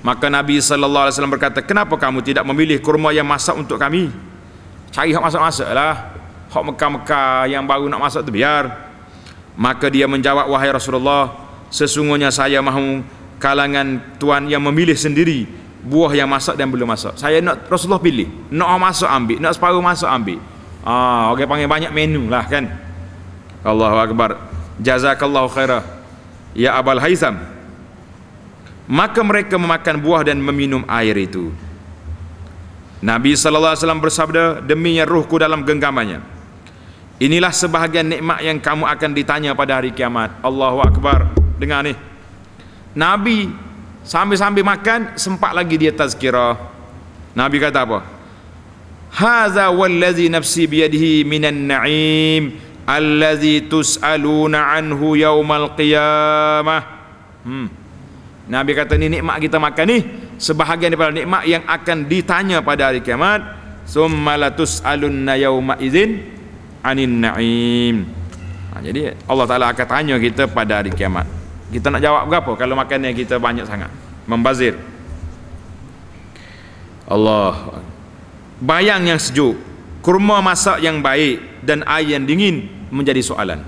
Maka Nabi SAW berkata, kenapa kamu tidak memilih kurma yang masak untuk kami? Cari yang masak-masak lah hok Mekah-Mekah yang baru nak masuk tu biar. Maka dia menjawab wahai Rasulullah, sesungguhnya saya mahu kalangan tuan yang memilih sendiri buah yang masak dan belum masak. Saya nak Rasulullah pilih, nak masuk ambil, nak separuh masuk ambil. Ah, orang okay, panggil banyak menu lah kan. Allahu akbar. Jazakallahu khairah. Ya Abal Haizam. Maka mereka memakan buah dan meminum air itu. Nabi sallallahu alaihi wasallam bersabda, demi yang ruhku dalam genggamannya. Inilah sebahagian nikmat yang kamu akan ditanya pada hari kiamat. Allahu Akbar. Dengar ni. Nabi sambil-sambil makan sempat lagi dia tazkirah. Nabi kata apa? Hadza wallazi nafsi biyadihi minan na'im allazi tus'aluna anhu yaumal qiyamah. Hmm. Nabi kata ni nikmat kita makan ni sebahagian daripada nikmat yang akan ditanya pada hari kiamat. Summa latus'alunna yauma izin anin na'im ha, jadi Allah Ta'ala akan tanya kita pada hari kiamat kita nak jawab berapa kalau makannya kita banyak sangat membazir Allah bayang yang sejuk kurma masak yang baik dan air yang dingin menjadi soalan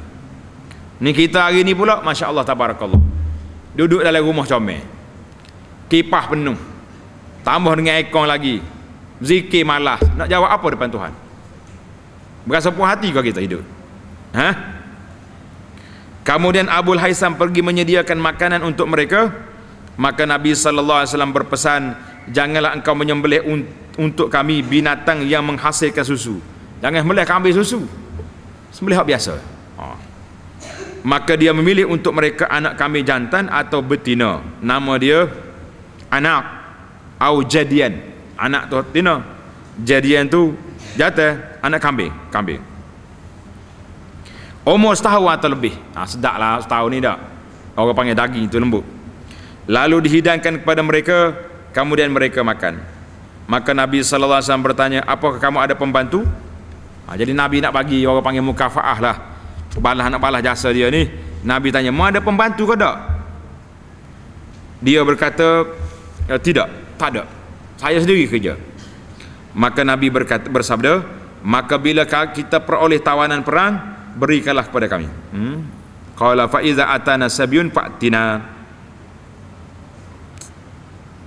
ni kita hari ni pula Masya Allah Tabarakallah duduk dalam rumah comel kipah penuh tambah dengan ekor lagi zikir malas nak jawab apa depan Tuhan berasa puas hati kau kita hidup ha? kemudian Abu Haisam pergi menyediakan makanan untuk mereka maka Nabi SAW berpesan janganlah engkau menyembelih un untuk kami binatang yang menghasilkan susu jangan sembelih kami susu sembelih hak biasa ha. maka dia memilih untuk mereka anak kami jantan atau betina nama dia anak au jadian anak tu betina jadian tu jatah anak kambing kambing umur setahun atau lebih ha, sedap lah setahun ni dah orang panggil daging itu lembut lalu dihidangkan kepada mereka kemudian mereka makan maka Nabi SAW bertanya apakah kamu ada pembantu ha, jadi Nabi nak bagi orang panggil mukafa'ah lah balas anak balas jasa dia ni Nabi tanya mu ada pembantu ke tak dia berkata eh, tidak tak ada saya sendiri kerja maka Nabi berkata, bersabda maka bila kita peroleh tawanan perang berikanlah kepada kami hmm qala fa iza atana sabyun fatina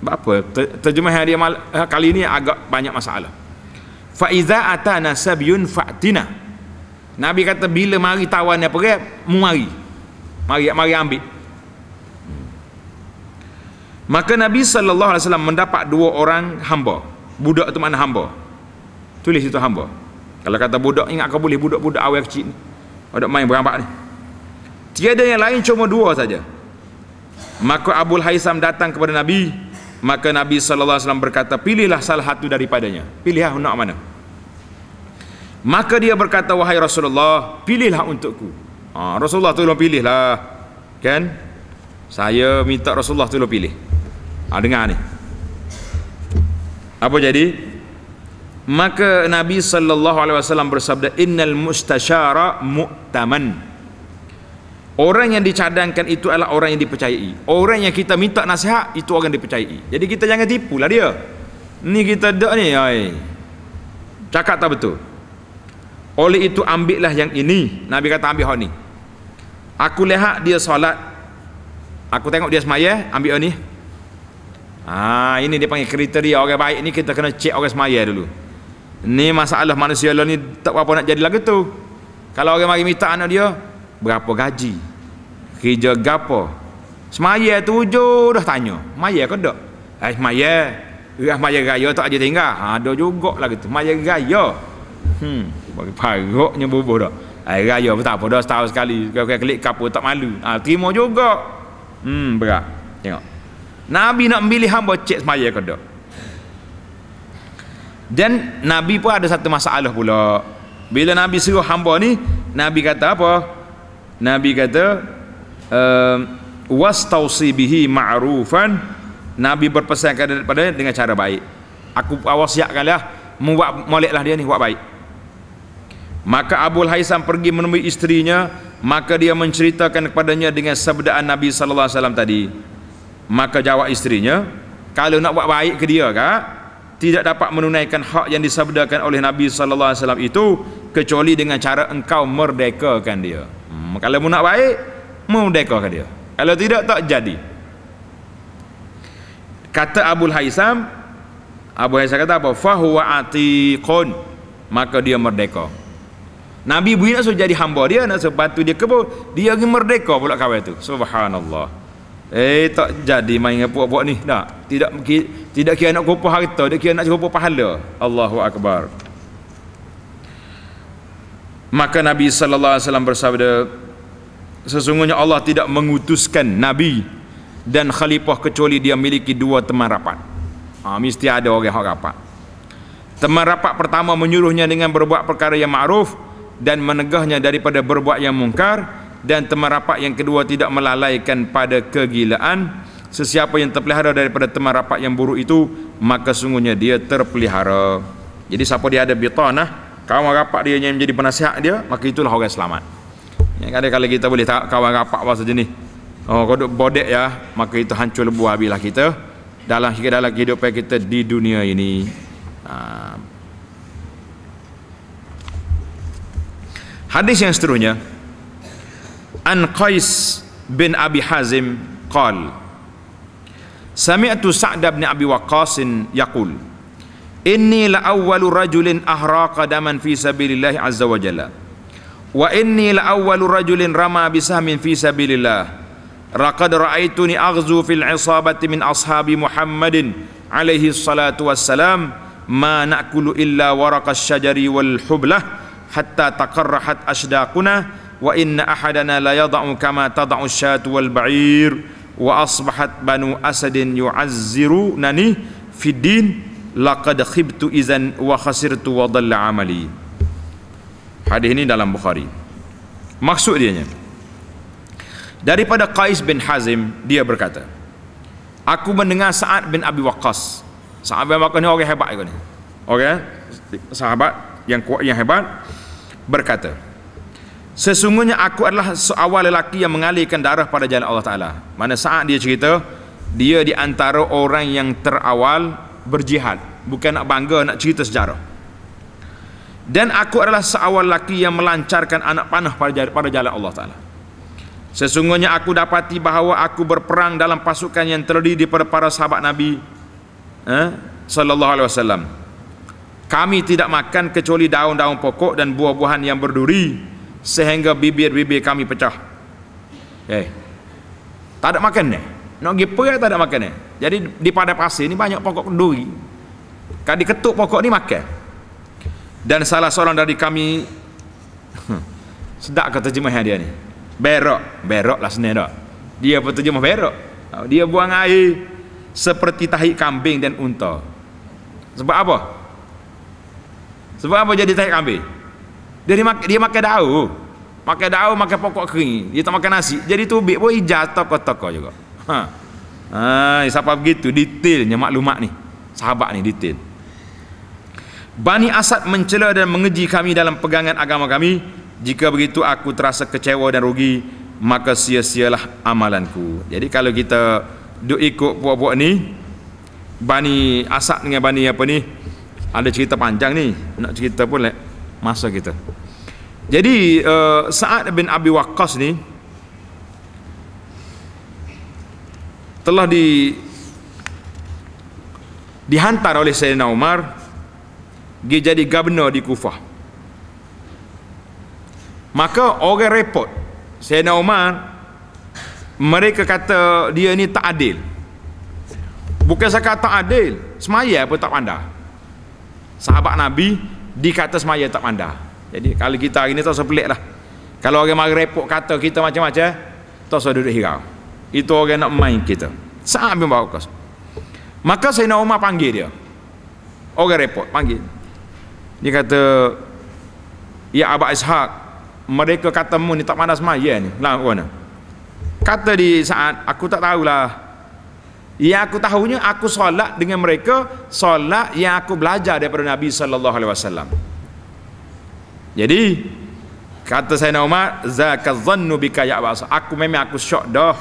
apa terjemah hari eh, kali ini agak banyak masalah fa iza atana sabyun fatina nabi kata bila mari tawanan apa ke mu mari mari mari ambil hmm. Maka Nabi sallallahu alaihi wasallam mendapat dua orang hamba. Budak itu mana hamba. Tulis itu hamba. Kalau kata budak ingat kau boleh budak-budak awal kecil ni. Budak main berambak ni. Tiada yang lain cuma dua saja. Maka Abu Haisam datang kepada Nabi, maka Nabi sallallahu alaihi wasallam berkata, "Pilihlah salah satu daripadanya." Pilihlah nak mana? Maka dia berkata, "Wahai Rasulullah, pilihlah untukku." Ha, Rasulullah tolong pilihlah. Kan? Saya minta Rasulullah tu tolong pilih. Ha, dengar ni. Apa jadi? maka Nabi sallallahu alaihi wasallam bersabda innal mustasyara mu'taman orang yang dicadangkan itu adalah orang yang dipercayai orang yang kita minta nasihat itu orang yang dipercayai jadi kita jangan tipu lah dia ni kita dak ni ai cakap tak betul oleh itu ambillah yang ini Nabi kata ambil hak ni aku lihat dia solat aku tengok dia semaya ambil hak ni Ah ini dia panggil kriteria orang baik ni kita kena cek orang semaya dulu ni masalah manusia lah ni tak apa-apa nak jadi lagu tu kalau orang mari minta anak dia berapa gaji kerja gapo semaya tu dah tanya maya ke tak eh semaya Rah maya raya tak aja tinggal. Ha, ada juga lah gitu. Maya raya. Hmm. Bagi paruknya bubur tak. Air eh, raya pun tak apa. Dah setahun sekali. Kau kena klik kapur tak malu. Ha, terima juga. Hmm. Berat. Tengok. Nabi nak memilih hamba cek semaya ke tak? dan Nabi pun ada satu masalah pula bila Nabi suruh hamba ni Nabi kata apa Nabi kata ehm, was tausibihi ma'rufan Nabi berpesan kepada dengan cara baik aku awal siapkanlah membuat maliklah dia ni buat baik maka Abu Haisam pergi menemui istrinya maka dia menceritakan kepadanya dengan sabdaan Nabi SAW tadi maka jawab istrinya kalau nak buat baik ke dia kak tidak dapat menunaikan hak yang disabdakan oleh Nabi sallallahu alaihi wasallam itu kecuali dengan cara engkau merdekakan dia. Hmm, kalau mu nak baik, merdekakan dia. Kalau tidak tak jadi. Kata Abu Haisam, Abu Haisam kata apa? Fahuwa atiqun, maka dia merdeka. Nabi bui nak suruh jadi hamba dia nak sepatu dia kebo, dia pergi merdeka pula kawan tu, Subhanallah. Eh tak jadi main dengan buat ni. Tak. Tidak tidak kira nak kumpul harta, dia kira nak kumpul pahala. Allahu akbar. Maka Nabi sallallahu alaihi wasallam bersabda, sesungguhnya Allah tidak mengutuskan nabi dan khalifah kecuali dia memiliki dua teman rapat. Ha, mesti ada orang hak rapat. Teman rapat pertama menyuruhnya dengan berbuat perkara yang ma'ruf dan menegahnya daripada berbuat yang mungkar dan teman rapat yang kedua tidak melalaikan pada kegilaan sesiapa yang terpelihara daripada teman rapat yang buruk itu maka sungguhnya dia terpelihara jadi siapa dia ada bitanah kawan rapat dia yang menjadi penasihat dia maka itulah orang selamat yang ada kalau kita boleh tak kawan rapat bahasa jenis oh kau duduk bodek ya maka itu hancur lebu bila kita dalam dalam kehidupan kita di dunia ini ha. hadis yang seterusnya عن قيس بن أبي حازم قال سمعت سعد بن أبي وقاص يقول إني لأول رجل أهراق دما في سبيل الله عز وجل وإني لأول رجل رمى بسهم في سبيل الله لقد رأيتني أغزو في العصابة من أصحاب محمد عليه الصلاة والسلام ما نأكل إلا ورق الشجر والحبلة حتى تقرحت أشداقنا wa inna ahadana la yada'u kama tada'u syatu wal ba'ir wa asbahat banu asadin yu'azziru nani fi din laqad khibtu izan wa khasirtu wa dhalla amali hadis ini dalam bukhari maksud dia daripada qais bin hazim dia berkata aku mendengar sa'ad bin abi waqqas sa'ad bin waqqas ni orang hebat ni orang sahabat yang kuat yang hebat berkata Sesungguhnya aku adalah seawal lelaki yang mengalirkan darah pada jalan Allah Ta'ala. Mana saat dia cerita, dia di antara orang yang terawal berjihad. Bukan nak bangga, nak cerita sejarah. Dan aku adalah seawal lelaki yang melancarkan anak panah pada jalan Allah Ta'ala. Sesungguhnya aku dapati bahawa aku berperang dalam pasukan yang terdiri daripada para sahabat Nabi eh, Sallallahu Alaihi Wasallam. Kami tidak makan kecuali daun-daun pokok dan buah-buahan yang berduri sehingga bibir-bibir kami pecah. Hey. Eh, tak ada makan ni. Nak pergi perai tak ada makan ni. Jadi di pada pasir ni banyak pokok kenduri. Kalau diketuk pokok ni makan. Dan salah seorang dari kami hmm, sedak kata terjemahan dia ni. Berok, berok lah sebenarnya tak. Dia berterjemah berok. Dia buang air seperti tahi kambing dan unta. Sebab apa? Sebab apa jadi tahi kambing? dia dia, dia makan daun makan daun makan pokok kering dia tak makan nasi jadi tu bib pun hijau tokoh-tokoh juga ha ha eh, siapa begitu detailnya maklumat ni sahabat ni detail Bani Asad mencela dan mengeji kami dalam pegangan agama kami jika begitu aku terasa kecewa dan rugi maka sia-sialah amalanku jadi kalau kita duk ikut puak-puak ni Bani Asad dengan Bani apa ni ada cerita panjang ni nak cerita pun like masa kita. Jadi uh, Sa'ad bin Abi Waqqas ni telah di dihantar oleh Sayyidina Umar dia jadi gubernur di Kufah. Maka orang repot Sayyidina Umar mereka kata dia ni tak adil. Bukan kata tak adil, semaya apa tak pandai. Sahabat Nabi di kata semaya tak pandai jadi kalau kita hari ni tak usah pelik lah kalau orang mari repot kata kita macam-macam eh, tak usah duduk hirau itu orang nak main kita Sa'ab bin Barukas maka Sayyidina Umar panggil dia orang repot panggil dia kata ya Abah Ishaq mereka katamu ni tak pandai semaya ni lah mana kata di saat aku tak tahulah yang aku tahunya aku solat dengan mereka solat yang aku belajar daripada Nabi sallallahu alaihi wasallam. Jadi kata Sayyidina Umar zaka dhannu bika ya Abbas. Aku memang aku syok dah.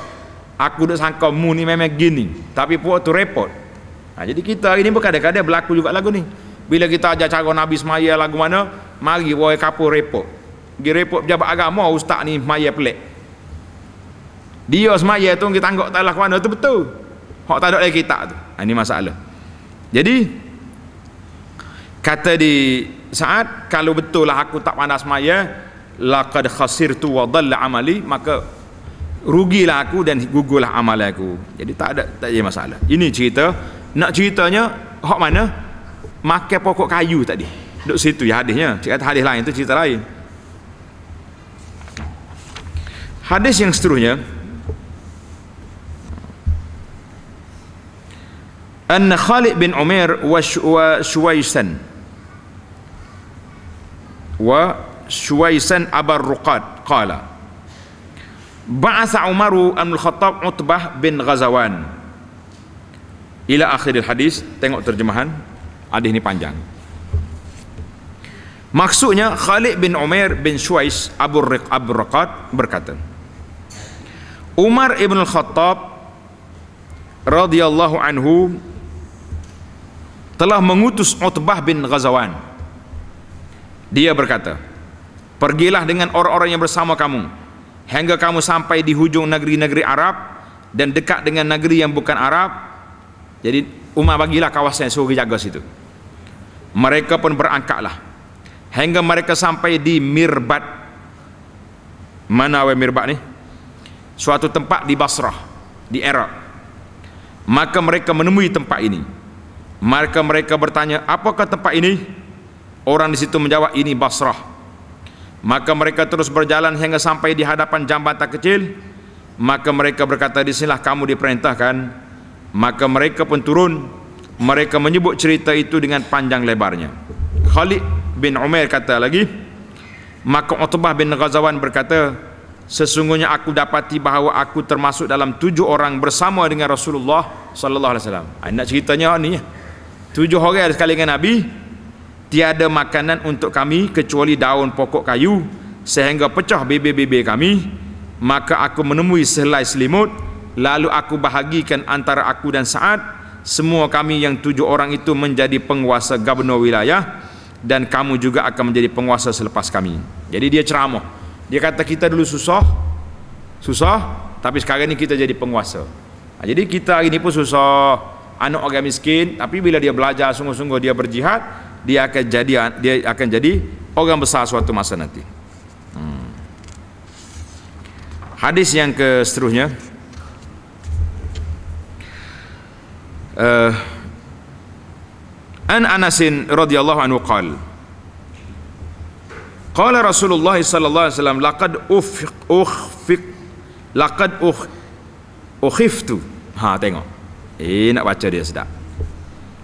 Aku dah sangka mu ni memang gini. Tapi puak tu repot. Ha, jadi kita hari ni pun kadang-kadang berlaku juga lagu ni. Bila kita ajar cara Nabi semaya lagu mana, mari wahai kapur repot. Dia repot pejabat agama ustaz ni semaya pelik. Dia semaya tu kita anggap taklah kemana tu betul. Hak tak ada lagi kitab tu. Ha, ini masalah. Jadi kata di saat kalau betul lah aku tak pandai semaya laqad khasirtu wa dhalla amali maka rugilah aku dan gugurlah amal aku. Jadi tak ada tak ada masalah. Ini cerita nak ceritanya hak mana makan pokok kayu tadi. Duduk situ ya hadisnya. Cerita hadis lain tu cerita lain. Hadis yang seterusnya An Khalid bin أن خالد بن عمير وشويسن وشويسن أبا الرقاد قال Umar, عمر بن الخطاب عتبة بن غزوان إلى آخر hadis. tengok terjemahan hadis ini panjang maksudnya Khalid bin Umar bin Shuais Abu Rakat berkata Umar bin al-Khattab radhiyallahu anhu telah mengutus Utbah bin Ghazawan. Dia berkata, Pergilah dengan orang-orang yang bersama kamu, hingga kamu sampai di hujung negeri-negeri Arab, dan dekat dengan negeri yang bukan Arab, jadi Umar bagilah kawasan yang suruh jaga situ. Mereka pun berangkatlah, hingga mereka sampai di Mirbat, mana awal Mirbat ni? Suatu tempat di Basrah, di Arab. Maka mereka menemui tempat ini, Maka mereka bertanya, apakah tempat ini? Orang di situ menjawab, ini Basrah. Maka mereka terus berjalan hingga sampai di hadapan jambatan kecil. Maka mereka berkata, di sinilah kamu diperintahkan. Maka mereka pun turun. Mereka menyebut cerita itu dengan panjang lebarnya. Khalid bin Umair kata lagi, Maka Utbah bin Ghazawan berkata, Sesungguhnya aku dapati bahawa aku termasuk dalam tujuh orang bersama dengan Rasulullah sallallahu alaihi wasallam. Anak ah, ceritanya ni. Ya tujuh orang sekali dengan Nabi tiada makanan untuk kami kecuali daun pokok kayu sehingga pecah bibir-bibir kami maka aku menemui sehelai selimut lalu aku bahagikan antara aku dan Sa'ad semua kami yang tujuh orang itu menjadi penguasa gubernur wilayah dan kamu juga akan menjadi penguasa selepas kami jadi dia ceramah dia kata kita dulu susah susah tapi sekarang ini kita jadi penguasa jadi kita hari ini pun susah anak orang miskin tapi bila dia belajar sungguh-sungguh dia berjihad dia akan jadi dia akan jadi orang besar suatu masa nanti hmm. hadis yang ke seterusnya uh, eh, an anasin radhiyallahu anhu qal qala rasulullah sallallahu alaihi wasallam laqad ufiq ukhfiq laqad ukh ukhiftu ha tengok Eh nak baca dia sedap.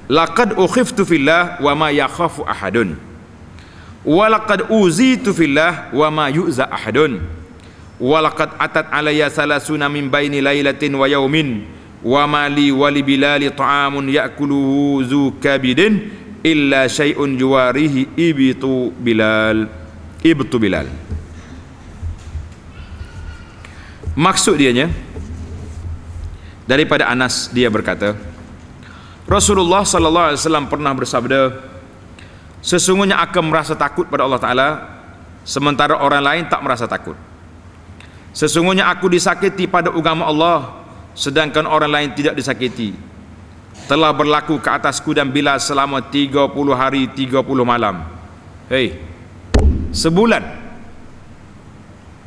Laqad ukhiftu fillah wa ma yakhafu ahadun. Wa laqad uzitu fillah wa ma yu'za ahadun. Wa laqad atat alayya salasuna min bayni lailatin wa yaumin wa ma li wa li bilali ta'amun ya'kuluhu zu kabidin illa shay'un juwarihi ibtu bilal ibtu bilal. Maksud dia nya, daripada Anas dia berkata Rasulullah sallallahu alaihi wasallam pernah bersabda sesungguhnya aku merasa takut pada Allah taala sementara orang lain tak merasa takut sesungguhnya aku disakiti pada agama Allah sedangkan orang lain tidak disakiti telah berlaku ke atasku dan bila selama 30 hari 30 malam hei sebulan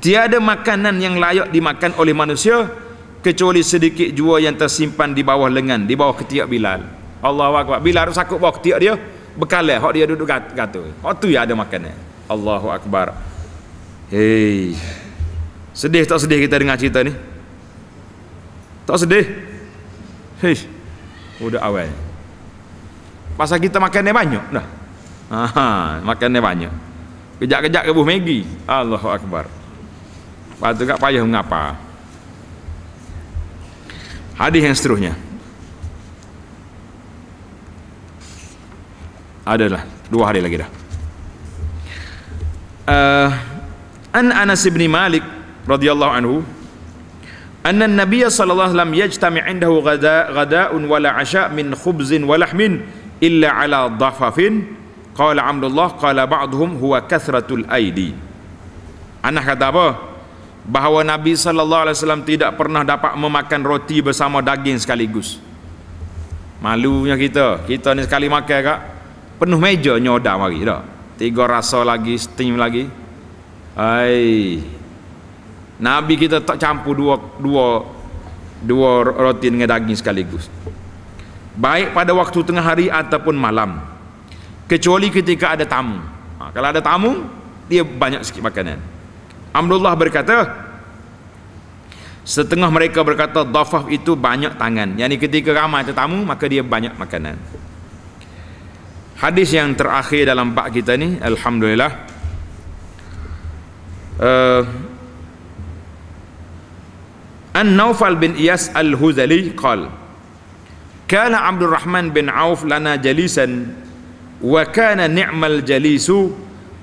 tiada makanan yang layak dimakan oleh manusia kecuali sedikit jua yang tersimpan di bawah lengan di bawah ketiak Bilal Allah akbar Bilal sakut bawah ketiak dia bekalah hak dia duduk kata hak tu yang ada makanan Allahu akbar hei sedih tak sedih kita dengar cerita ni tak sedih hei udah awal pasal kita makannya banyak dah Aha, makannya banyak kejap-kejap kebuh buh Maggi Allahu akbar Lepas tu tak payah mengapa. Hadis yang seterusnya adalah dua hari lagi dah. Uh, An Anas bin Malik radhiyallahu anhu أن النبي صلى الله عليه وسلم يجتمع عنده غداء, غداء ولا عشاء من خبز ولحم إلا على ضفاف قال عمرو الله قال بعضهم هو كثرة الأيدي أنا kata apa bahawa Nabi sallallahu alaihi wasallam tidak pernah dapat memakan roti bersama daging sekaligus. Malunya kita, kita ni sekali makan kak penuh meja nyoda mari dah. Tiga rasa lagi, steam lagi. Ai, Nabi kita tak campur dua dua dua roti dengan daging sekaligus. Baik pada waktu tengah hari ataupun malam. Kecuali ketika ada tamu. Ha, kalau ada tamu, dia banyak sikit makanan. Amrullah berkata setengah mereka berkata dhafaf itu banyak tangan yang ketika ramai tetamu maka dia banyak makanan hadis yang terakhir dalam bab kita ni Alhamdulillah uh, eh, An-Nawfal bin Iyas Al-Huzali qal Kana Abdul Rahman bin Auf lana jalisan wa kana ni'mal jalisu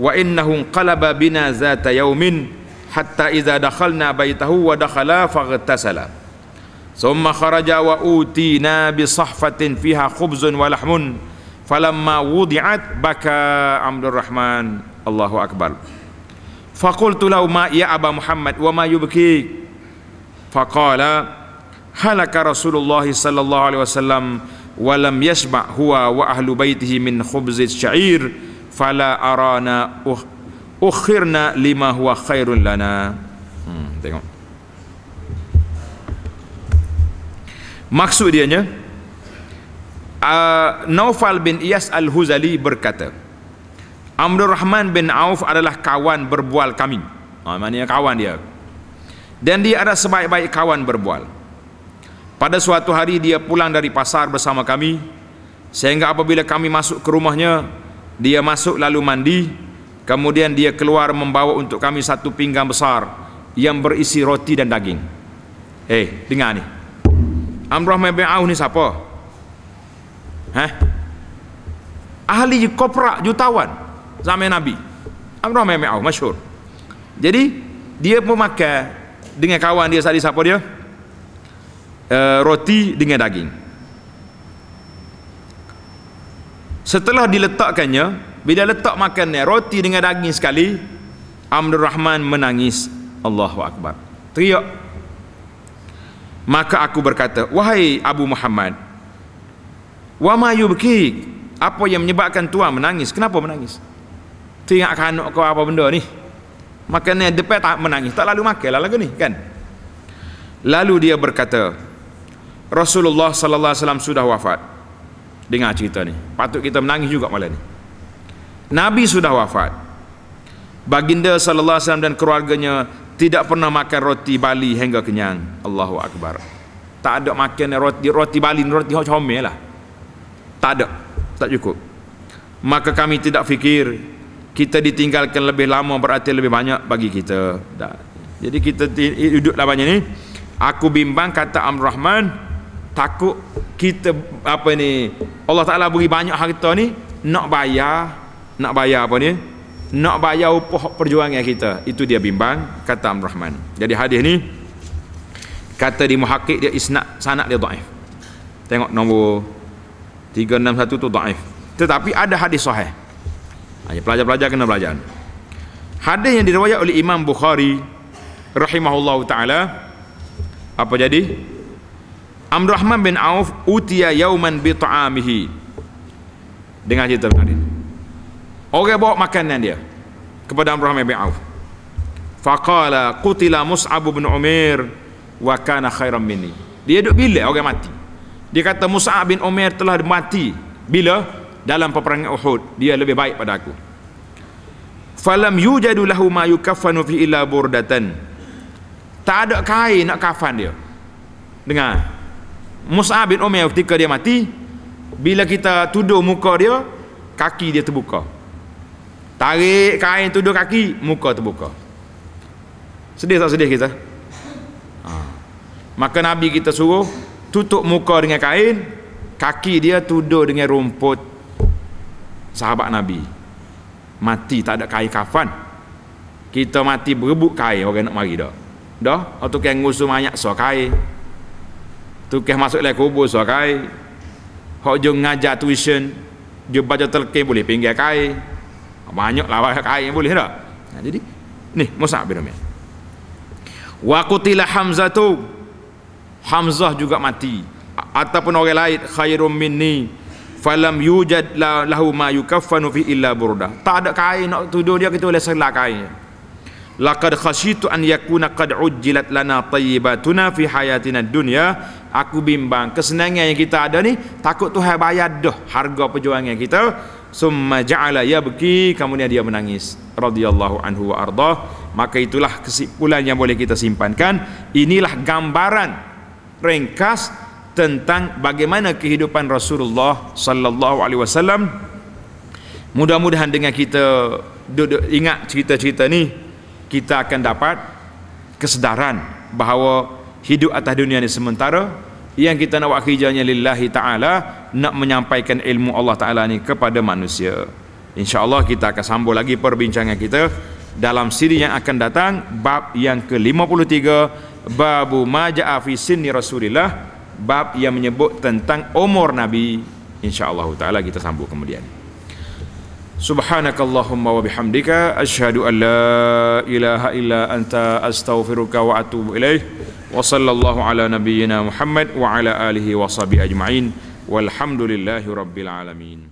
wa innahu qalaba bina zata yaumin حتى إذا دخلنا بيته ودخلا فاغتسلا ثم خرج وأوتينا بصحفة فيها خبز ولحم فلما وضعت بكى عبد الرحمن الله أكبر فقلت له ما يا أبا محمد وما يبكيك فقال هلك رسول الله صلى الله عليه وسلم ولم يشبع هو وأهل بيته من خبز الشعير فلا أرانا ukhirna lima huwa khairun lana hmm, tengok maksud dia nya uh, Naufal bin Iyas al-Huzali berkata Amrul Rahman bin Auf adalah kawan berbual kami ha, maknanya kawan dia dan dia ada sebaik-baik kawan berbual pada suatu hari dia pulang dari pasar bersama kami sehingga apabila kami masuk ke rumahnya dia masuk lalu mandi Kemudian dia keluar membawa untuk kami satu pinggan besar yang berisi roti dan daging. Eh, hey, dengar ni. Amrah bin Auf ni siapa? Hah? Ahli kopra jutawan zaman Nabi. Amrah bin Auf masyhur. Jadi dia memakai dengan kawan dia tadi siapa dia? Uh, roti dengan daging. setelah diletakkannya bila letak makannya roti dengan daging sekali Amrul Rahman menangis Allahu Akbar teriak maka aku berkata wahai Abu Muhammad wa ma yubkik apa yang menyebabkan tuan menangis kenapa menangis teringat kanak kau apa benda ni makannya depan tak menangis tak lalu makan lah lagu ni kan lalu dia berkata Rasulullah sallallahu alaihi wasallam sudah wafat dengar cerita ni patut kita menangis juga malam ni Nabi sudah wafat baginda sallallahu alaihi wasallam dan keluarganya tidak pernah makan roti Bali hingga kenyang Allahu akbar tak ada makan roti roti Bali roti hok comel lah tak ada tak cukup maka kami tidak fikir kita ditinggalkan lebih lama berarti lebih banyak bagi kita jadi kita duduklah banyak ni aku bimbang kata Amr Rahman takut kita apa ni Allah Taala beri banyak harta ni nak bayar nak bayar apa ni nak bayar upah perjuangan kita itu dia bimbang kata Amr Rahman jadi hadis ni kata di muhakik dia isnad sanad dia daif tengok nombor 361 tu daif tetapi ada hadis sahih hanya pelajar-pelajar kena belajar hadis yang diriwayat oleh Imam Bukhari rahimahullahu taala apa jadi Amr bin Auf utia yauman bi ta'amihi. Dengar cerita tadi. Orang bawa makanan dia kepada Amr bin Auf. Faqala qutila Mus'ab bin Umair wa kana khairan minni. Dia duk bila orang mati? Dia kata Mus'ab bin Umair telah mati bila dalam peperangan Uhud dia lebih baik pada aku. Falam yujadu lahu ma yukaffanu fi illa burdatan. Tak ada kain nak kafan dia. Dengar. Mus'ab bin Umair ketika dia mati bila kita tuduh muka dia kaki dia terbuka tarik kain tuduh kaki muka terbuka sedih tak sedih kita ha. maka Nabi kita suruh tutup muka dengan kain kaki dia tuduh dengan rumput sahabat Nabi mati tak ada kain kafan kita mati berebut kain orang nak mari dah dah atau kain ngusul mayak so kain tukis masuk lek kubur so kai hok jo ngajar tuition jo baca telkin boleh pinggir kai banyak lah kai yang boleh dah nah, ha, jadi ni Musa bin Umair wa qutila hamzatu hamzah juga mati ataupun orang lain khairum minni falam yujad lahu ma yukaffanu fi illa burda tak ada kain nak tuduh dia kita boleh selak kain laqad khashitu an yakuna qad ujjilat lana tayyibatuna fi hayatina dunya aku bimbang kesenangan yang kita ada ni takut Tuhan bayar dah harga perjuangan kita summa ja'ala yabki kemudian dia menangis radhiyallahu anhu wa arda maka itulah kesimpulan yang boleh kita simpankan inilah gambaran ringkas tentang bagaimana kehidupan Rasulullah sallallahu alaihi wasallam mudah-mudahan dengan kita duduk ingat cerita-cerita ni kita akan dapat kesedaran bahawa hidup atas dunia ni sementara yang kita nak buat kerjanya lillahi ta'ala nak menyampaikan ilmu Allah ta'ala ni kepada manusia insyaAllah kita akan sambung lagi perbincangan kita dalam siri yang akan datang bab yang ke-53 babu maja'a fi sinni rasulillah bab yang menyebut tentang umur Nabi insyaAllah ta'ala kita sambung kemudian Subhanakallahumma wa bihamdika asyhadu an la ilaha illa anta astaghfiruka wa atubu ilaih wa sallallahu ala nabiyyina Muhammad wa ala alihi wa sahbihi ajma'in walhamdulillahi rabbil alamin